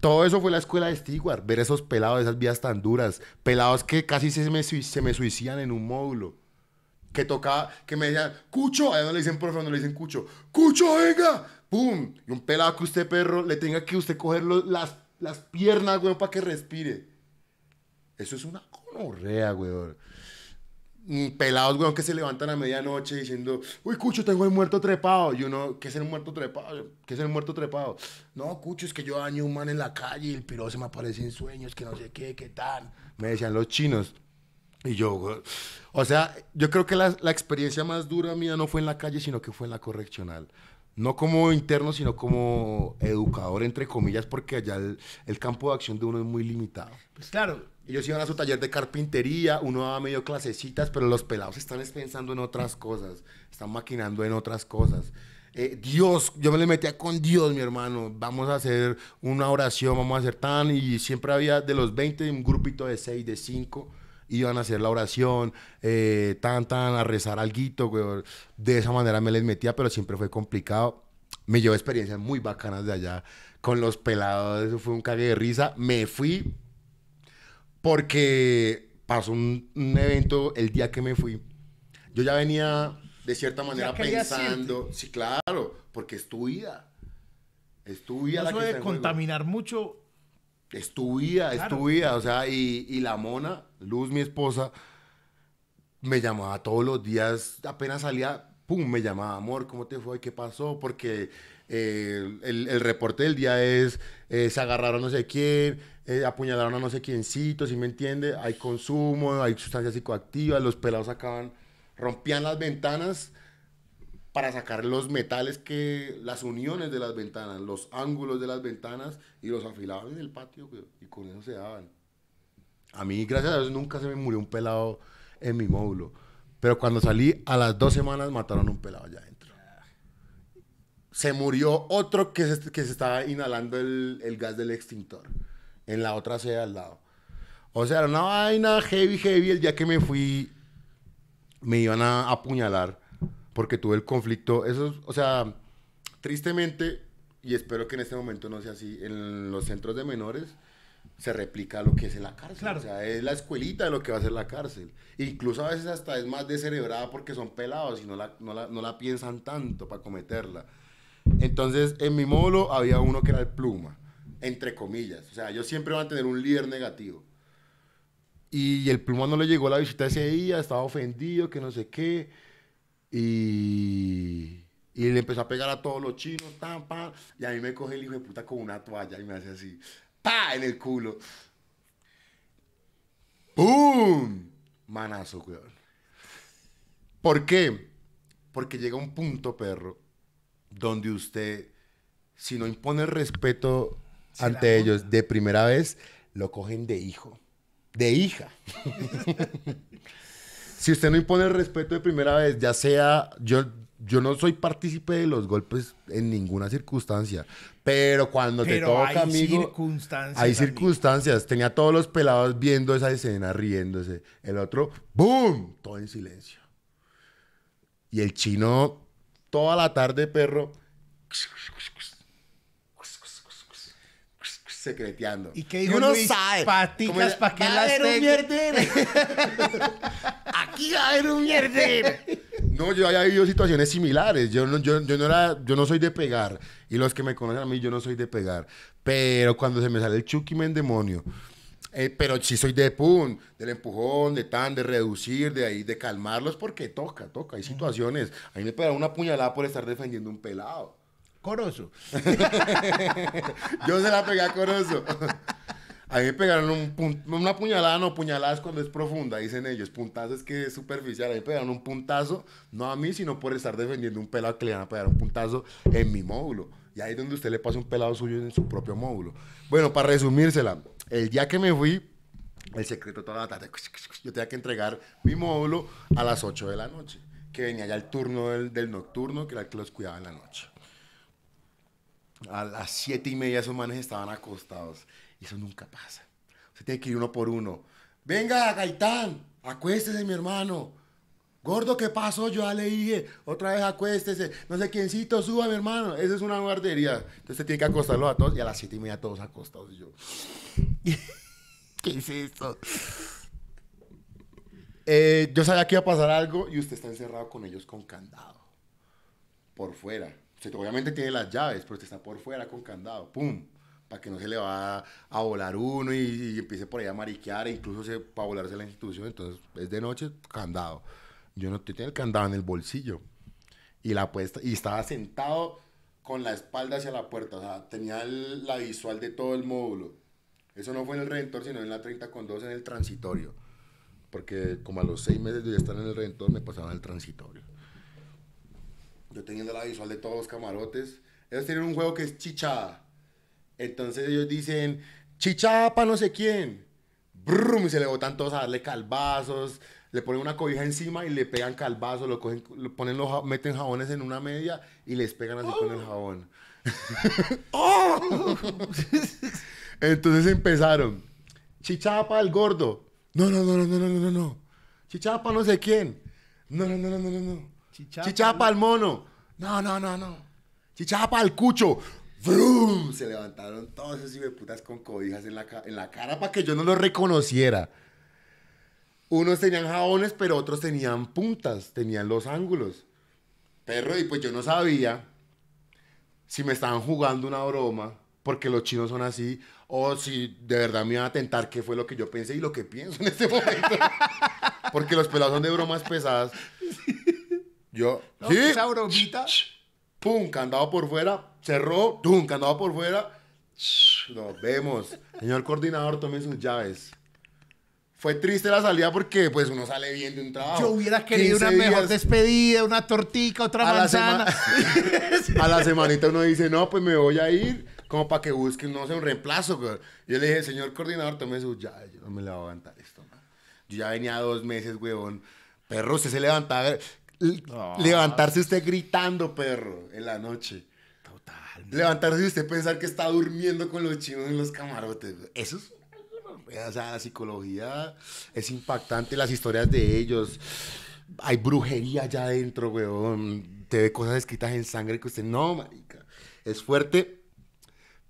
Todo eso fue la escuela de Stewart, ver esos pelados, esas vías tan duras, pelados que casi se me, se me suicidan en un módulo. Que tocaba, que me decían, Cucho, a no le dicen favor, no le dicen Cucho, Cucho, venga, ¡pum! Y un pelado que usted, perro, le tenga que usted coger las, las piernas, güey, para que respire. Eso es una conorrea, güey pelados, weón, que se levantan a medianoche diciendo, uy, Cucho, tengo el muerto trepado. Y uno, ¿qué es el muerto trepado? ¿Qué es el muerto trepado? No, Cucho, es que yo daño un man en la calle y el piro se me aparece en sueños, que no sé qué, qué tal. Me decían los chinos. Y yo, o sea, yo creo que la, la experiencia más dura mía no fue en la calle, sino que fue en la correccional no como interno, sino como educador, entre comillas, porque allá el, el, campo de acción de uno es muy limitado. Pues claro, ellos iban a su taller de carpintería, uno daba medio clasecitas, pero los pelados están pensando en otras cosas, están maquinando en otras cosas. Eh, Dios, yo me le metía con Dios, mi hermano, vamos a hacer una oración, vamos a hacer tan, y siempre había de los 20 un grupito de 6, de 5, iban a hacer la oración, eh, tan, tan, a rezar alguito, de esa manera me les metía, pero siempre fue complicado. Me llevo experiencias muy bacanas de allá con los pelados, eso fue un cague de risa, me fui, porque pasó un, evento el día que me fui. Yo ya venía de cierta manera pensando, sí, claro, porque es tu vida. Es tu vida. la contaminar mucho. Es tu vida, es tu vida. O sea, y, y, la mona, Luz, mi esposa, me llamaba todos los días, apenas salía, pum, me llamaba, amor, ¿cómo te fue? ¿Qué pasó? Porque eh, el, reporte del día es, eh, se agarraron no sé quién, eh, apuñalaron a no sé quiéncito, si me entiende? Hay consumo, hay sustancias psicoactivas, los pelados sacaban, rompían las ventanas para sacar los metales que, las uniones de las ventanas, los ángulos de las ventanas y los afilaban en el patio y con eso se daban. A mí, gracias a Dios, nunca se me murió un pelado en mi módulo. Pero cuando salí, a las dos semanas mataron un pelado allá se murió otro que se, que se estaba inhalando el, gas del extintor en la otra sede al lado. O sea, era una vaina heavy, heavy. El día que me fui, me iban a apuñalar porque tuve el conflicto. Eso, o sea, tristemente, y espero que en este momento no sea así, en los centros de menores se replica lo que es en la cárcel. O sea, es la escuelita de lo que va a ser la cárcel. Incluso a veces hasta es más descerebrada porque son pelados y no la, no la, no la piensan tanto para cometerla. Entonces, en mi molo había uno que era el pluma, entre comillas. O sea, yo siempre iba a tener un líder negativo. Y el pluma no le llegó la visita ese día, estaba ofendido, que no sé qué. Y, y le empezó a pegar a todos los chinos, tan, Y a mí me coge el hijo de puta con una toalla y me hace así, pa, en el culo. ¡Pum! Manazo, weón. ¿Por qué? Porque llega un punto, perro, donde usted, si no impone respeto ante ellos de primera vez, lo cogen de hijo, de hija. si usted no impone respeto de primera vez, ya sea, yo, yo no soy partícipe de los golpes en ninguna circunstancia, pero cuando te toca, hay amigo, circunstancias, hay circunstancias. Tenía todos los pelados viendo esa escena, riéndose. El otro, ¡boom! Todo en silencio. Y el chino toda la tarde, perro, secreteando. ¿Y que uno sabe. Paticas para que las haber un mierdero. Aquí va a haber un mierdero. No, yo había vivido situaciones similares. Yo no, yo, yo no era, yo no soy de pegar. Y los que me conocen a mí, yo no soy de pegar. Pero cuando se me sale el Chucky, me demonio eh, pero sí soy de pun, del empujón, de tan, de reducir, de ahí, de calmarlos, porque toca, toca. Hay situaciones. A mí me pegaron una puñalada por estar defendiendo un pelado. Coroso. Yo se la pegué a Coroso. A mí me pegaron un una puñalada, no puñaladas cuando es profunda, dicen ellos. Puntazo es que es superficial. A mí me pegaron un puntazo, no a mí, sino por estar defendiendo un pelado que le van a pegar un puntazo en mi módulo. Y ahí es donde usted le pasa un pelado suyo en su propio módulo. Bueno, para resumírsela, el día que me fui, el secreto toda la tarde, yo tenía que entregar mi módulo a las 8 de la noche, que venía ya el turno del, nocturno, que era el que los cuidaba en la noche. A las 7 y media esos manes estaban acostados. Y eso nunca pasa. Usted tiene que ir uno por uno. Venga, Gaitán, acuéstese, mi hermano. Gordo, ¿qué pasó? Yo ya le dije, otra vez acuéstese, no sé quiéncito, suba, mi hermano. Esa es una guardería. Entonces tiene que acostarlo a todos y a las siete y media todos acostados. Y yo, ¿qué es esto? Eh, yo sabía que iba a pasar algo y usted está encerrado con ellos con candado. Por fuera. Usted obviamente tiene las llaves, pero usted está por fuera con candado. ¡Pum! Para que no se le va a, volar uno y, empiece por ahí a mariquear e incluso se, para volarse la institución. Entonces, es de noche, candado. Yo no, tenía el candado en el bolsillo y la puesta, y estaba sentado con la espalda hacia la puerta, o sea, tenía la visual de todo el módulo. Eso no fue en el Redentor, sino en la 30 con 2 en el transitorio. Porque como a los seis meses de estar en el Redentor me pasaban al transitorio. Yo teniendo la visual de todos los camarotes. Ellos tienen un juego que es chichada. Entonces ellos dicen, chichada para no sé quién. Brum, y se le botan todos a darle calvazos, le ponen una cobija encima y le pegan calvazo, lo lo ponen los, meten jabones en una media y les pegan así con el jabón. oh. Entonces empezaron. Chichapa el gordo. No, no, no, no, no, no, no, no. Chichapa no sé quién. No, no, no, no, no, no. Chichapa, Chichapa al mono. No, no, no, no. Chichapa al cucho. ¡Brum! Se levantaron todos esos putas con cobijas en la, en la cara para que yo no lo reconociera unos tenían jabones, pero otros tenían puntas, tenían los ángulos. Perro, y pues yo no sabía si me estaban jugando una broma, porque los chinos son así, o si de verdad me iban a tentar qué fue lo que yo pensé y lo que pienso en este momento. porque los pelados son de bromas pesadas. Yo, ¿sí? esa bromita. Pum, candado por fuera, cerró, pum, candado por fuera. Nos vemos. Señor coordinador, tomen sus llaves fue triste la salida porque pues uno sale bien de un trabajo. Yo hubiera querido una mejor despedida, una tortica, otra manzana. a la semanita uno dice, no, pues me voy a ir como para que busquen, no sé, un reemplazo. Yo le dije, señor coordinador, tome su, ya, yo no me la voy a aguantar esto. Yo ya venía dos meses, huevón. Perro, usted se levantaba, ah. levantarse usted gritando, perro, en la noche. Total. Levantarse usted pensar que está durmiendo con los chinos en los camarotes. Eso es eh, o sea, la psicología es impactante, las historias de ellos. Hay brujería allá adentro, weón. Te ve cosas escritas en sangre que usted no, marica. Es fuerte,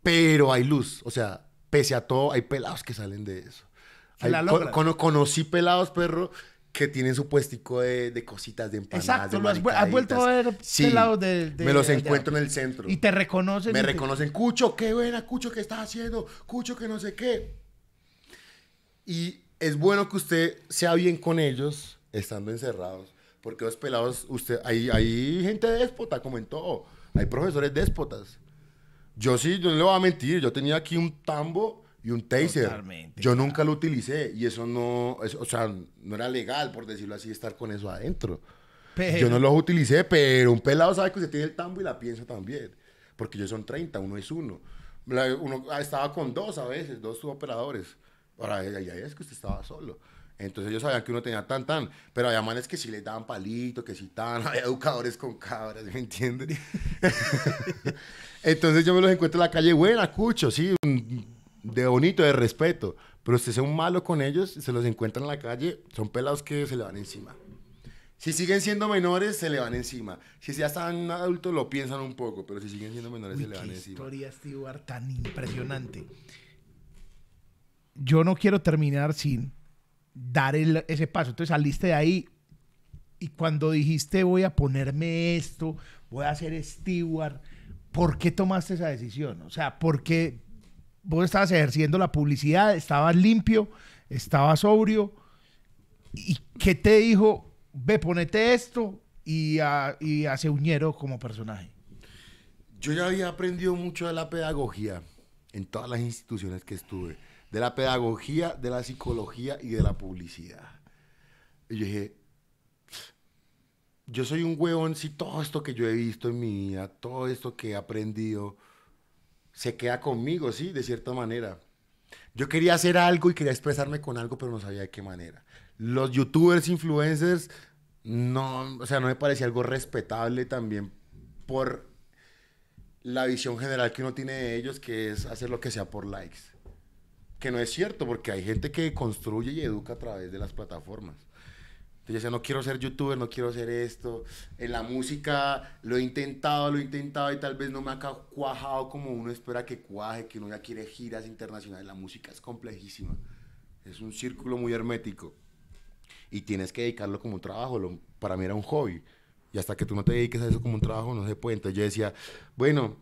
pero hay luz. O sea, pese a todo, hay pelados que salen de eso. conocí pelados, perro, que tienen su puestico de, cositas, de empanadas. Exacto, has, vuelto a ver sí, pelados de, Me los encuentro en el centro. Y te reconocen. Me reconocen, Cucho, qué buena, Cucho, qué estás haciendo, Cucho, que no sé qué. Y es bueno que usted sea bien con ellos estando encerrados, porque los pelados, usted, hay, hay gente déspota, como en todo. Hay profesores déspotas. Yo sí, yo no le voy a mentir, yo tenía aquí un tambo y un taser. yo nunca lo utilicé y eso no, o sea, no era legal, por decirlo así, estar con eso adentro. Yo no lo utilicé, pero un pelado sabe que usted tiene el tambo y la piensa también. Porque ellos son 30, uno es uno. uno ah, estaba con dos a veces, dos operadores ahora ya es que usted estaba solo. Entonces ellos sabían que uno tenía tan tan, pero había manes que si les daban palito, que si tan, había educadores con cabras, ¿me entienden? Entonces yo me los encuentro en la calle, buena, cucho, sí, de bonito, de respeto, pero usted sea un malo con ellos, se los encuentra en la calle, son pelados que se le van encima. Si siguen siendo menores, se le van encima. Si ya están adultos, lo piensan un poco, pero si siguen siendo menores, se le van encima. historia, este tan impresionante yo no quiero terminar sin dar ese paso. Entonces saliste de ahí y cuando dijiste voy a ponerme esto, voy a ser steward, ¿por qué tomaste esa decisión? O sea, ¿por vos estabas ejerciendo la publicidad? ¿Estabas limpio? ¿Estabas sobrio? ¿Y qué te dijo? Ve, ponete esto y, a, y hace uñero como personaje. Yo ya había aprendido mucho de la pedagogía en todas las instituciones que estuve de la pedagogía, de la psicología y de la publicidad. Y yo dije, yo soy un huevón si todo esto que yo he visto en mi vida, todo esto que he aprendido, se queda conmigo, ¿sí? De cierta manera. Yo quería hacer algo y quería expresarme con algo, pero no sabía de qué manera. Los youtubers, influencers, no, o sea, no me parecía algo respetable también por la visión general que uno tiene de ellos, que es hacer lo que sea por likes que no es cierto, porque hay gente que construye y educa a través de las plataformas. Entonces yo decía, no quiero ser youtuber, no quiero hacer esto. En la música lo he intentado, lo he intentado y tal vez no me ha cuajado como uno espera que cuaje, que uno ya quiere giras internacionales. La música es complejísima. Es un círculo muy hermético. Y tienes que dedicarlo como un trabajo. para mí era un hobby. Y hasta que tú no te dediques a eso como un trabajo, no se puede. Entonces yo decía, bueno,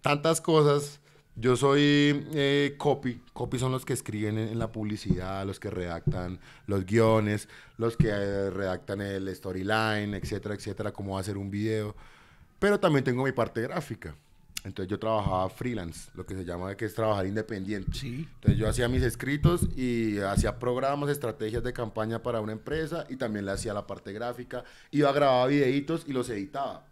tantas cosas yo soy eh, copy. Copy son los que escriben en, la publicidad, los que redactan los guiones, los que eh, redactan el storyline, etcétera, etcétera, cómo hacer un video. Pero también tengo mi parte gráfica. Entonces yo trabajaba freelance, lo que se llama que es trabajar independiente. Sí. Entonces yo hacía mis escritos y hacía programas, estrategias de campaña para una empresa y también le hacía la parte gráfica. Iba a grabar videitos y los editaba.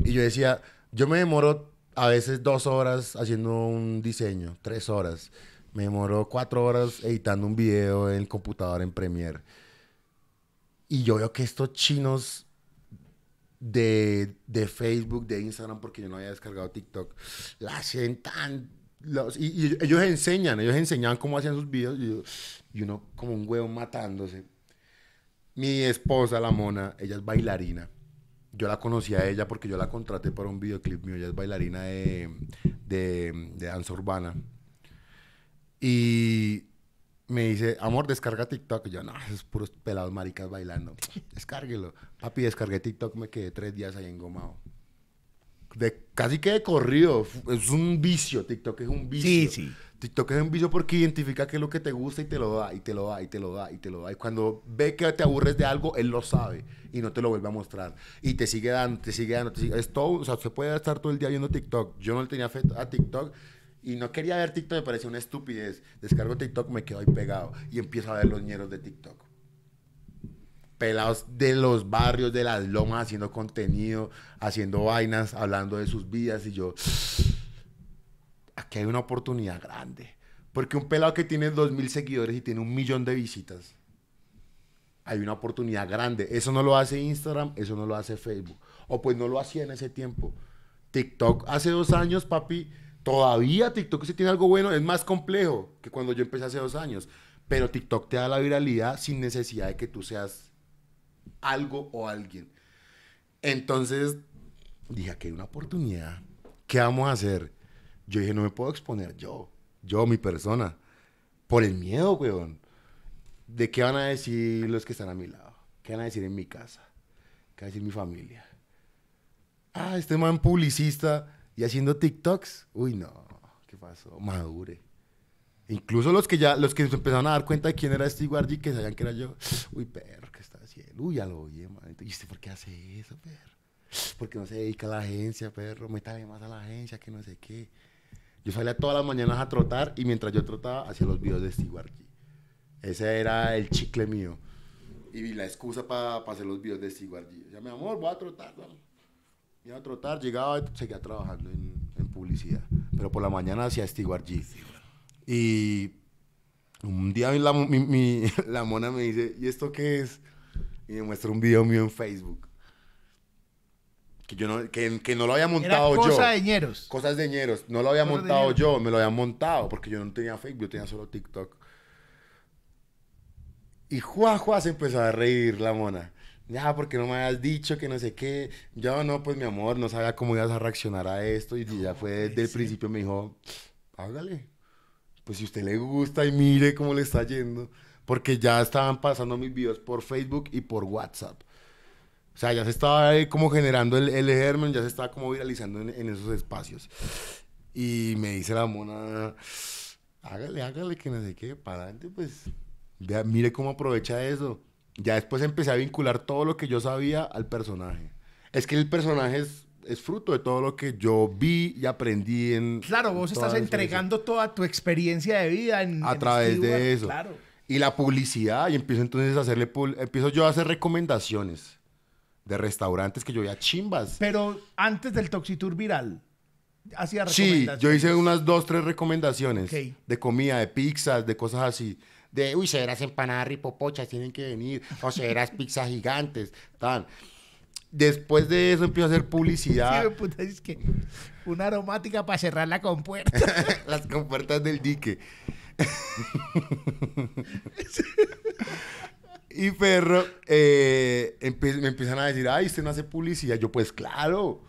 Y yo decía, yo me demoro a veces dos horas haciendo un diseño, tres horas. Me demoró cuatro horas editando un video en el computador en Premiere. Y yo veo que estos chinos de, Facebook, de Instagram, porque yo no había descargado TikTok, la hacen tan... Los, y, ellos enseñan, ellos enseñaban cómo hacían sus videos y, y uno como un huevo matándose. Mi esposa, la mona, ella es bailarina yo la conocí a ella porque yo la contraté para un videoclip mío. Ella es bailarina de, de, danza urbana. Y me dice, amor, descarga TikTok. Y yo, no, esos puros pelados maricas bailando. Descárguelo. Papi, descargué TikTok, me quedé tres días ahí engomado. De, casi que de corrido. Es un vicio, TikTok es un vicio. Sí, sí. TikTok es un vicio porque identifica qué es lo que te gusta y te lo da, y te lo da, y te lo da, y te lo da. Y cuando ve que te aburres de algo, él lo sabe y no te lo vuelve a mostrar. Y te sigue dando, te sigue dando, te sigue. Es todo, o sea, se puede estar todo el día viendo TikTok. Yo no le tenía fe a TikTok y no quería ver TikTok, me parecía una estupidez. Descargo TikTok, me quedo ahí pegado y empiezo a ver los ñeros de TikTok. Pelados de los barrios, de las lomas, haciendo contenido, haciendo vainas, hablando de sus vidas y yo aquí hay una oportunidad grande. Porque un pelado que tiene 2.000 seguidores y tiene un millón de visitas, hay una oportunidad grande. Eso no lo hace Instagram, eso no lo hace Facebook. O pues no lo hacía en ese tiempo. TikTok hace dos años, papi, todavía TikTok si tiene algo bueno, es más complejo que cuando yo empecé hace dos años. Pero TikTok te da la viralidad sin necesidad de que tú seas algo o alguien. Entonces, dije, aquí hay una oportunidad. ¿Qué vamos a hacer? Yo dije, no me puedo exponer yo, yo, mi persona, por el miedo, weón. ¿De qué van a decir los que están a mi lado? ¿Qué van a decir en mi casa? ¿Qué va a decir mi familia? Ah, este man publicista y haciendo TikToks. Uy, no, ¿qué pasó? Madure. Incluso los que ya, los que empezaron a dar cuenta de quién era este Guardi, que sabían que era yo. Uy, perro, ¿qué está haciendo? Uy, ya lo oí, ¿Y usted por qué hace eso, perro? Porque no se dedica a la agencia, perro. Métale más a la agencia, que no sé qué. Yo salía todas las mañanas a trotar y mientras yo trotaba hacía los videos de Steve Ese era el chicle mío. Y la excusa para hacer los videos de Steve O mi amor, voy a trotar. Vamos. a trotar, llegaba y seguía trabajando en, publicidad. Pero por la mañana hacía Steve Y un día la, la mona me dice, ¿y esto qué es? Y me muestra un video mío en Facebook que no, lo había montado yo. Cosas de ñeros. Cosas de ñeros. No lo había montado yo, me lo habían montado porque yo no tenía Facebook, yo tenía solo TikTok. Y Juá Juá se empezó a reír la mona. Ya, porque no me habías dicho que no sé qué. Yo no, pues mi amor, no sabía cómo ibas a reaccionar a esto. Y ya fue desde el principio me dijo, hágale. Pues si usted le gusta y mire cómo le está yendo. Porque ya estaban pasando mis videos por Facebook y por WhatsApp. O sea, ya se estaba como generando el, el, germen, ya se estaba como viralizando en, esos espacios. Y me dice la mona, hágale, hágale, que no sé qué, para adelante, pues, mire cómo aprovecha eso. Ya después empecé a vincular todo lo que yo sabía al personaje. Es que el personaje es, fruto de todo lo que yo vi y aprendí en... Claro, vos estás entregando toda tu experiencia de vida en... A través de eso. Claro. Y la publicidad, y empiezo entonces a hacerle... Empiezo yo a hacer recomendaciones de restaurantes que yo veía chimbas. Pero antes del Toxitour viral, hacía recomendaciones. Sí, yo hice unas dos, tres recomendaciones de comida, de pizzas, de cosas así. De, uy, serás empanadas ripopochas, tienen que venir. O serás pizzas gigantes, tan. Después de eso empiezo a hacer publicidad. Sí, puta, es que una aromática para cerrar la compuerta. Las compuertas del dique. Y perro, eh, me empiezan a decir, ay, usted no hace publicidad. Yo, pues claro.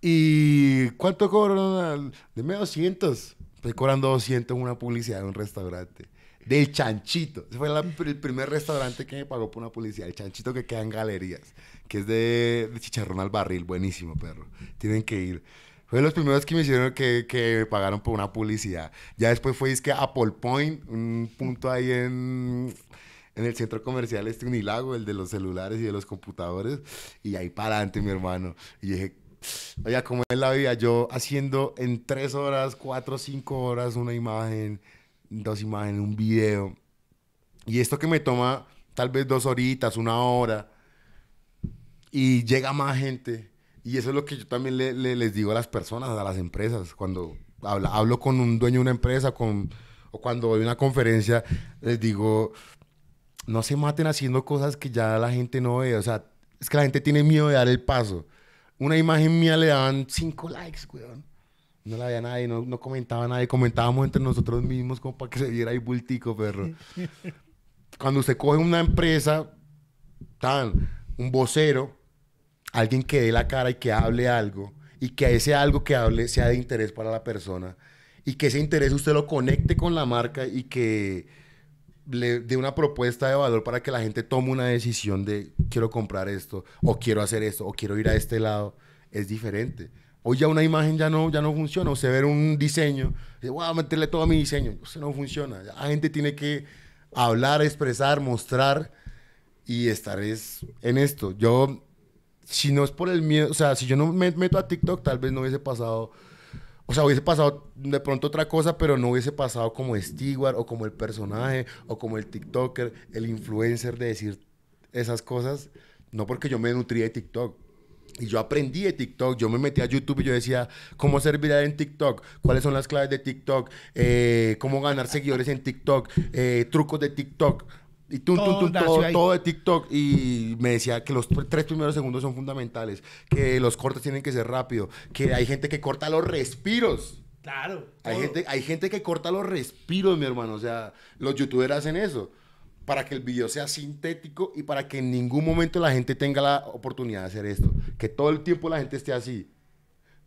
¿Y cuánto cobro? Deme 200. Estoy cobrando 200 en una publicidad de un restaurante. Del Chanchito. Ese fue el primer restaurante que me pagó por una publicidad. El Chanchito que queda en galerías. Que es de, chicharrón al barril. Buenísimo, perro. Tienen que ir. Fue de los primeros que me hicieron que, me pagaron por una publicidad. Ya después fue es Apple Point, un punto ahí en en el centro comercial este Unilago, el de los celulares y de los computadores, y ahí para adelante, mi hermano. Y dije, Oye, ¿cómo es la vida? Yo haciendo en tres horas, cuatro, cinco horas una imagen, dos imágenes, un video. Y esto que me toma tal vez dos horitas, una hora, y llega más gente. Y eso es lo que yo también les digo a las personas, a las empresas, cuando hablo, hablo con un dueño de una empresa, con, o cuando doy una conferencia, les digo, no se maten haciendo cosas que ya la gente no ve. O sea, es que la gente tiene miedo de dar el paso. Una imagen mía le daban cinco likes, weón. No la veía nadie, no, comentaba nadie. Comentábamos entre nosotros mismos como para que se viera ahí bultico, perro. Cuando usted coge una empresa, tan, un vocero, alguien que dé la cara y que hable algo, y que ese algo que hable sea de interés para la persona, y que ese interés usted lo conecte con la marca y que de una propuesta de valor para que la gente tome una decisión de quiero comprar esto, o quiero hacer esto, o quiero ir a este lado, es diferente. Hoy ya una imagen ya no, ya no funciona. o se ver un diseño, voy a meterle todo a mi diseño. Eso pues no funciona. La gente tiene que hablar, expresar, mostrar y estar en esto. Yo, si no es por el miedo, o sea, si yo no me meto a TikTok, tal vez no hubiese pasado o sea, hubiese pasado de pronto otra cosa, pero no hubiese pasado como Stewart o como el personaje o como el TikToker, el influencer de decir esas cosas. No porque yo me nutría de TikTok. Y yo aprendí de TikTok, yo me metí a YouTube y yo decía, ¿cómo ser en TikTok? ¿Cuáles son las claves de TikTok? Eh, ¿Cómo ganar seguidores en TikTok? Eh, ¿Trucos de TikTok? Y todo, todo, de TikTok. Y me decía que los tres primeros segundos son fundamentales, que los cortes tienen que ser rápido, que hay gente que corta los respiros. Claro. Hay gente, hay gente que corta los respiros, mi hermano. O sea, los youtubers hacen eso para que el video sea sintético y para que en ningún momento la gente tenga la oportunidad de hacer esto. Que todo el tiempo la gente esté así.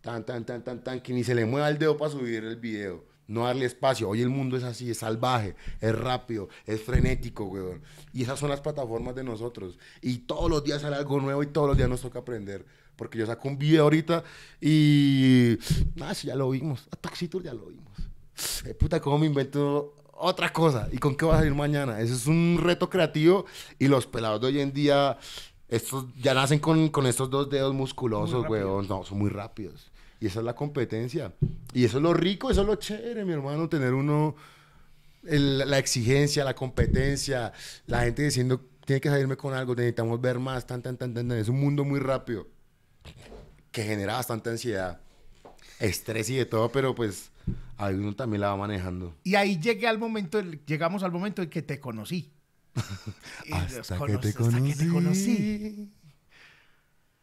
Tan, tan, tan, tan, tan, que ni se le mueva el dedo para subir el video no darle espacio. Hoy el mundo es así, es salvaje, es rápido, es frenético, weón. Y esas son las plataformas de nosotros. Y todos los días sale algo nuevo y todos los días nos toca aprender. Porque yo saco un video ahorita y... Nada, ah, si ya lo vimos. A Taxi ya lo vimos. Eh, puta, cómo me invento otra cosa. ¿Y con qué vas a ir mañana? Ese es un reto creativo y los pelados de hoy en día... Estos ya nacen con, con estos dos dedos musculosos, weón. No, son muy rápidos. Y esa es la competencia. Y eso es lo rico, eso es lo chévere, mi hermano, tener uno, la exigencia, la competencia, la gente diciendo, tiene que salirme con algo, necesitamos ver más, tan, tan, tan, tan, Es un mundo muy rápido que genera bastante ansiedad, estrés y de todo, pero pues A uno también la va manejando. Y ahí llegué al momento, llegamos al momento en que te conocí. hasta, que te conocí. Hasta que te conocí.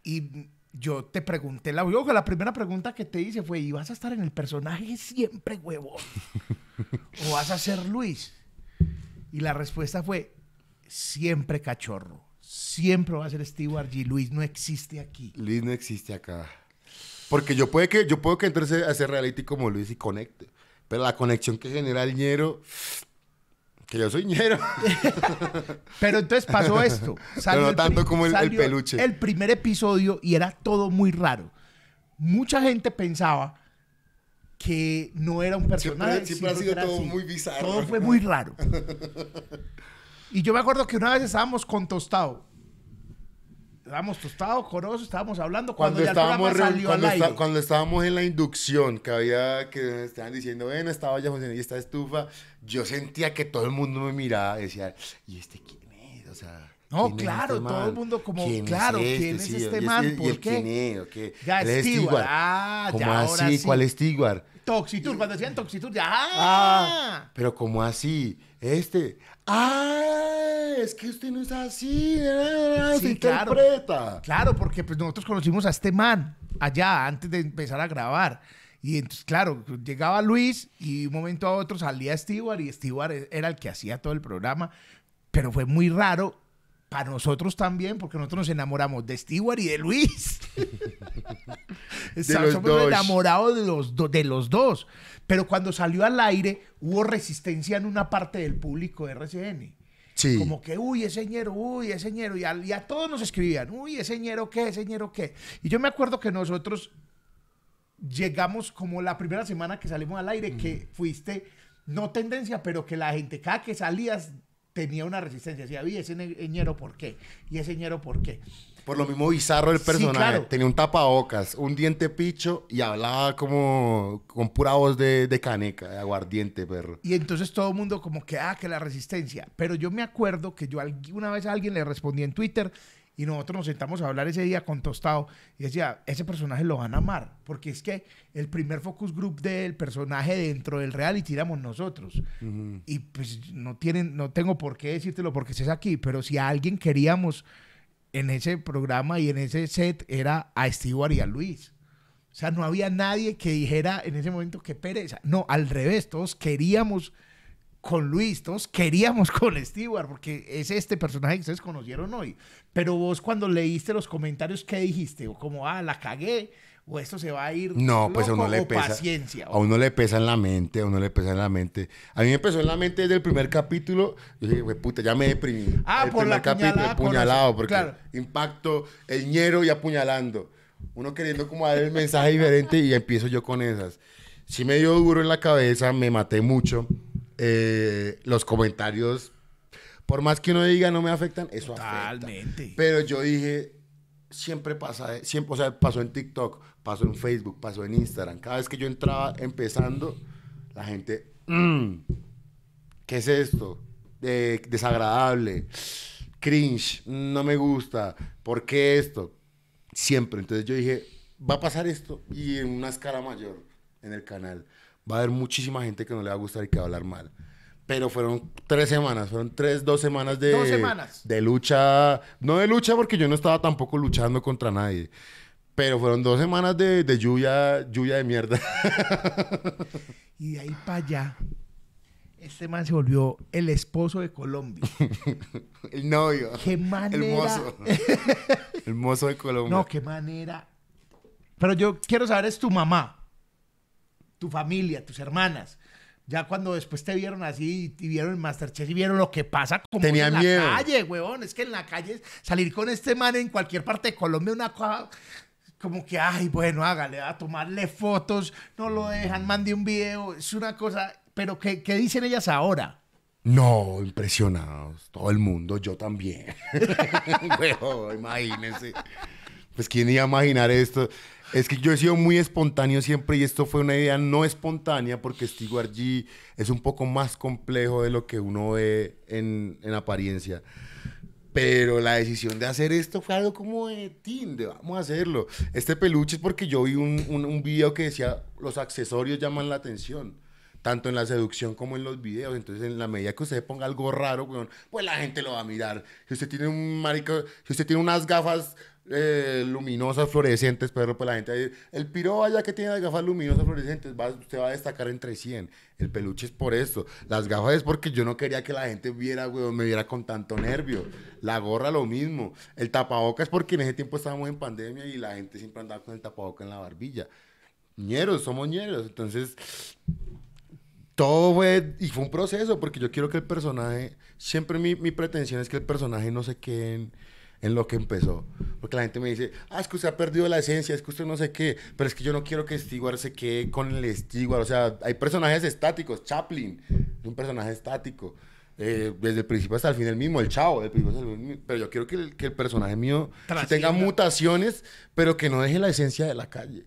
Y yo te pregunté la ojo, la primera pregunta que te hice fue, ¿y vas a estar en el personaje siempre, huevo ¿O vas a ser Luis? Y la respuesta fue, siempre cachorro. Siempre va a ser Stewart G. Luis no existe aquí. Luis no existe acá. Porque yo puedo que, yo puedo a ser reality como Luis y conecte. Pero la conexión que genera el ñero que yo soy ñero. Pero entonces pasó esto. Salió tanto como el, peluche. El primer episodio y era todo muy raro. Mucha gente pensaba que no era un personaje. Siempre, ha sido todo muy bizarro. Todo fue muy raro. Y yo me acuerdo que una vez estábamos con Tostado estábamos tostados, corosos, estábamos hablando cuando, ya estábamos el salió cuando, cuando estábamos en la inducción, que había que estaban diciendo, bueno, estaba ya José y esta estufa, yo sentía que todo el mundo me miraba, y decía, ¿y este quién es? O sea, no, este claro, todo el mundo como, ¿Quién claro, es este? ¿quién es este man? Este? ¿Por qué? ¿Quién es? Ya, es Stewart. Ah, ¿Cómo así? ¿Cuál es Stewart? Toxitur, cuando decían Toxitur, ya. Ah, pero ¿cómo así? Este. ¡Ah! Es que usted no es así. Eh, eh, eh, se interpreta. Claro, porque pues, nosotros conocimos a este man allá antes de empezar a grabar. Y entonces, claro, llegaba Luis y un momento a otro salía Stewart y Stewart e-, era el que hacía todo el programa. Pero fue muy raro para nosotros también, porque nosotros nos enamoramos de Stewart y de Luis. Estamos enamorados de los, de los dos. Pero cuando salió al aire, hubo resistencia en una parte del público de RCN. Sí. Como que, uy, ese ñero, uy, ese ñero. Y a, todos nos escribían, uy, ese ñero qué, ese ñero qué. Y yo me acuerdo que nosotros llegamos como la primera semana que salimos al aire, que fuiste, no tendencia, pero que la gente, cada que salías tenía una resistencia. Decía, vi ese eh, ñero, ¿por qué? Y ese ñero, ¿por qué? Por lo mismo bizarro el personaje. Tenía un tapabocas, un diente picho y hablaba como con pura voz de, de caneca, de aguardiente, perro. Y entonces todo el mundo como que, ah, que la resistencia. Pero yo me acuerdo que yo una vez a alguien le respondí en Twitter y nosotros nos sentamos a hablar ese día con Tostado y decía, ese personaje lo van a amar, porque es que el primer focus group del personaje dentro del reality éramos nosotros. Y pues no, tienen, no tengo por qué decírtelo porque estés aquí, pero si a alguien queríamos en ese programa y en ese set era a Stewart y a Luis. O sea, no había nadie que dijera en ese momento que pereza. No, al revés, todos queríamos con Luis, todos queríamos con Stewart, porque es este personaje que ustedes conocieron hoy. Pero vos cuando leíste los comentarios, ¿qué dijiste? O como, ah, la cagué, o esto se va a ir. No, pues a uno le pesa. Paciencia, a uno le pesa en la mente, a uno le pesa en la mente. A mí me pesó en la mente desde el primer capítulo. Yo dije, puta, ya me deprimí. Ah, el por primer la capítulo, puñalado, porque impacto, el ñero y apuñalando. Uno queriendo como dar el mensaje diferente y empiezo yo con esas. Sí me dio duro en la cabeza, me maté mucho. Eh, los comentarios, por más que uno diga no me afectan, eso Totalmente. afecta. Pero yo dije, siempre pasa, eh, siempre, o sea, pasó en TikTok, pasó en Facebook, pasó en Instagram. Cada vez que yo entraba empezando, la gente, mm, ¿qué es esto? desagradable, cringe, no me gusta, ¿por qué esto? Siempre. Entonces yo dije, va a pasar esto y en una escala mayor en el canal va a haber muchísima gente que no le va a gustar y que va a hablar mal. Pero fueron tres semanas, fueron tres, dos semanas de, semanas. de lucha. No de lucha porque yo no estaba tampoco luchando contra nadie. Pero fueron dos semanas de, lluvia, lluvia de mierda. y de ahí para allá, este man se volvió el esposo de Colombia. el novio. Qué manera. El mozo. el mozo de Colombia. No, qué manera. Pero yo quiero saber, es tu mamá tu familia, tus hermanas. Ya cuando después te vieron así y vieron el Masterchef y vieron lo que pasa como Tenía en la calle, huevón. Es que en la calle salir con este man en cualquier parte de Colombia una cosa como que, ay, bueno, hágale, a tomarle fotos, no lo dejan, mande un video. Es una cosa... Pero ¿qué, qué dicen ellas ahora? No, impresionados. Todo el mundo, yo también. Huevón, imagínense. Pues quién iba a imaginar esto. Es que yo he sido muy espontáneo siempre y esto fue una idea no espontánea porque Stewart G es un poco más complejo de lo que uno ve en, en apariencia. Pero la decisión de hacer esto fue algo como de tinde, vamos a hacerlo. Este peluche es porque yo vi un, un, un video que decía los accesorios llaman la atención tanto en la seducción como en los videos. Entonces, en la medida que usted ponga algo raro, pues la gente lo va a mirar. Si usted tiene un marico, si usted tiene unas gafas eh, luminosas, fluorescentes, pero pues la gente, el piro allá que tiene las gafas luminosas, fluorescentes, usted va a destacar entre 100. El peluche es por eso, Las gafas es porque yo no quería que la gente viera, me viera con tanto nervio. La gorra lo mismo. El tapaboca es porque en ese tiempo estábamos en pandemia y la gente siempre andaba con el tapaboca en la barbilla. Ñeros, somos ñeros. Entonces, todo fue, y fue un proceso, porque yo quiero que el personaje, siempre mi, mi pretensión es que el personaje no se quede en en lo que empezó. Porque la gente me dice, ah, es que usted ha perdido la esencia, es que usted no sé qué, pero es que yo no quiero que Stewart se quede con el Stewart. O sea, hay personajes estáticos. Chaplin, ...es un personaje estático. Eh, desde el principio hasta el final mismo, el chavo, el pero yo quiero que el, personaje mío tenga mutaciones, pero que no deje la esencia de la calle,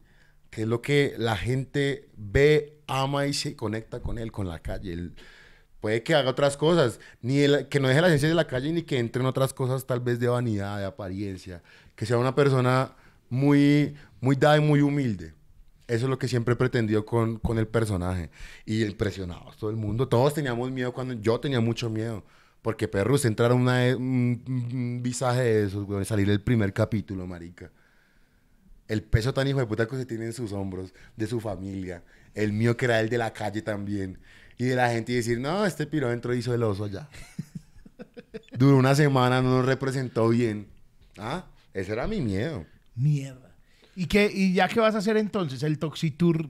que es lo que la gente ve, ama y se conecta con él, con la calle. Puede que haga otras cosas, ni que no deje la ciencia de la calle ni que entre en otras cosas tal vez de vanidad, de apariencia, que sea una persona muy, muy dada y muy humilde. Eso es lo que siempre pretendió con, con el personaje. Y impresionados todo el mundo. Todos teníamos miedo cuando yo tenía mucho miedo. Porque perros entrar un, visaje de esos, salir el primer capítulo, marica. El peso tan hijo de puta que se tiene en sus hombros, de su familia. El mío que era el de la calle también. Y de la gente y decir, no, este piro dentro hizo el oso ya. Duró una semana, no nos representó bien. Ah, ese era mi miedo. Mierda. ¿Y, qué, ¿Y ya qué vas a hacer entonces? El Toxitour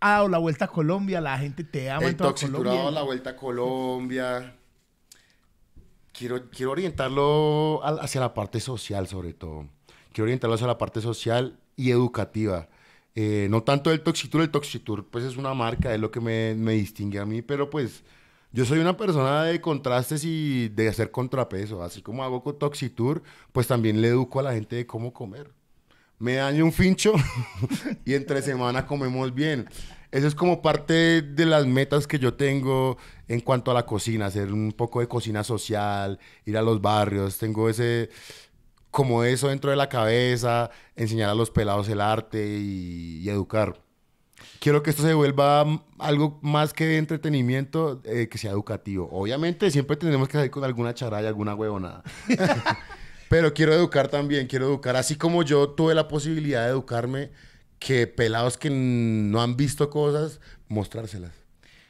ha dado la vuelta a Colombia, la gente te ama el Toxitour ha dado la vuelta a Colombia. Quiero, quiero orientarlo hacia la parte social, sobre todo. Quiero orientarlo hacia la parte social y educativa. Eh, no tanto el Toxitour, el Toxitour pues es una marca, es lo que me, distingue a mí, pero pues yo soy una persona de contrastes y de hacer contrapeso. Así como hago con Toxitour, pues también le educo a la gente de cómo comer. Me daño un fincho y entre semana comemos bien. Eso es como parte de las metas que yo tengo en cuanto a la cocina, hacer un poco de cocina social, ir a los barrios. Tengo ese, como eso dentro de la cabeza, enseñar a los pelados el arte y, educar. Quiero que esto se vuelva algo más que de entretenimiento, eh, que sea educativo. Obviamente siempre tenemos que salir con alguna charalla, alguna huevonada. Pero quiero educar también, quiero educar. Así como yo tuve la posibilidad de educarme, que pelados que no han visto cosas, mostrárselas.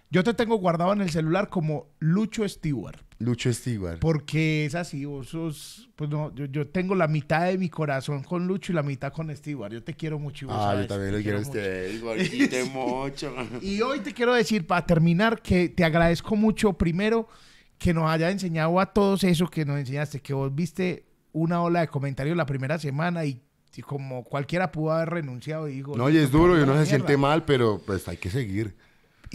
Yo te tengo guardado en el celular como Lucho Stewart. Lucho Stewart. Porque es así, vos sos, pues no, yo, tengo la mitad de mi corazón con Lucho y la mitad con Stewart. Yo te quiero mucho. Y vos ah, yo también lo quiero a usted, mucho. y hoy te quiero decir, para terminar, que te agradezco mucho, primero, que nos haya enseñado a todos eso que nos enseñaste, que vos viste una ola de comentarios la primera semana y como cualquiera pudo haber renunciado digo... No, y es duro y no se siente mal, pero pues hay que seguir.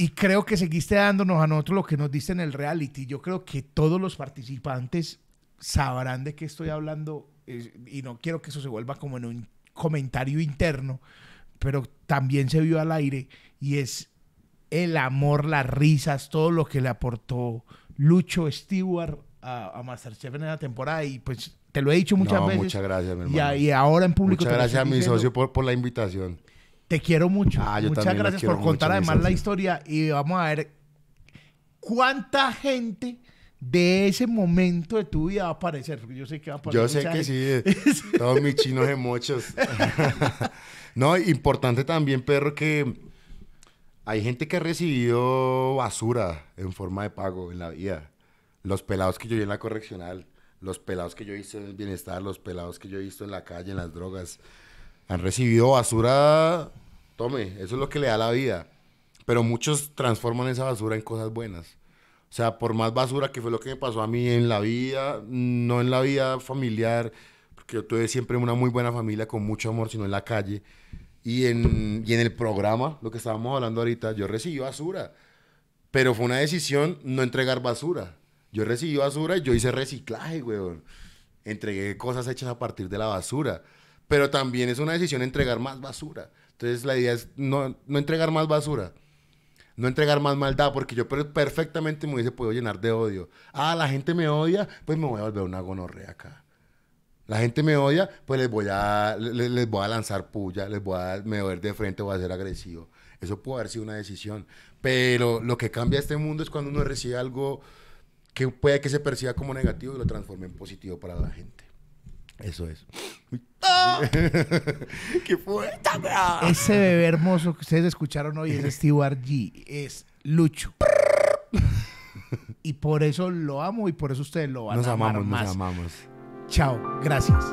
Y creo que seguiste dándonos a nosotros lo que nos diste en el reality. Yo creo que todos los participantes sabrán de qué estoy hablando eh, y no quiero que eso se vuelva como en un comentario interno, pero también se vio al aire y es el amor, las risas, todo lo que le aportó Lucho Stewart a, Masterchef en la temporada y pues te lo he dicho muchas veces. Muchas gracias, mi hermano. Y, ahora en público. Muchas gracias a mi socio por, por la invitación. Te quiero mucho. Ah, Muchas gracias por contar además la historia y vamos a ver cuánta gente de ese momento de tu vida va a aparecer. Yo sé que va a aparecer. Yo sé que sí. Eh, todos mis chinos de mochos. no, importante también, perro, que hay gente que ha recibido basura en forma de pago en la vida. Los pelados que yo vi en la correccional, los pelados que yo he visto en el bienestar, los pelados que yo he visto en la calle, en las drogas, han recibido basura, tome, eso es lo que le da la vida. Pero muchos transforman esa basura en cosas buenas. O sea, por más basura que fue lo que me pasó a mí en la vida, no en la vida familiar, porque yo tuve siempre una muy buena familia con mucho amor, sino en la calle. Y en, en el programa, lo que estábamos hablando ahorita, yo recibí basura. Pero fue una decisión no entregar basura. Yo recibí basura y yo hice reciclaje, weón. Entregué cosas hechas a partir de la basura pero también es una decisión entregar más basura. Entonces la idea es no, entregar más basura, no entregar más maldad, porque yo perfectamente me hubiese podido llenar de odio. Ah, la gente me odia, pues me voy a volver una gonorrea acá. La gente me odia, pues les voy a, les, voy a lanzar puya, les voy a, me de frente, voy a ser agresivo. Eso puede haber sido una decisión. Pero lo que cambia este mundo es cuando uno recibe algo que puede que se perciba como negativo y lo transforme en positivo para la gente. Eso es. ¡Ah! ¡Qué fuerte! Ese bebé hermoso que ustedes escucharon hoy es Stewart G. Es Lucho. y por eso lo amo y por eso ustedes lo van a amar amamos, Nos amamos. Chao. Gracias.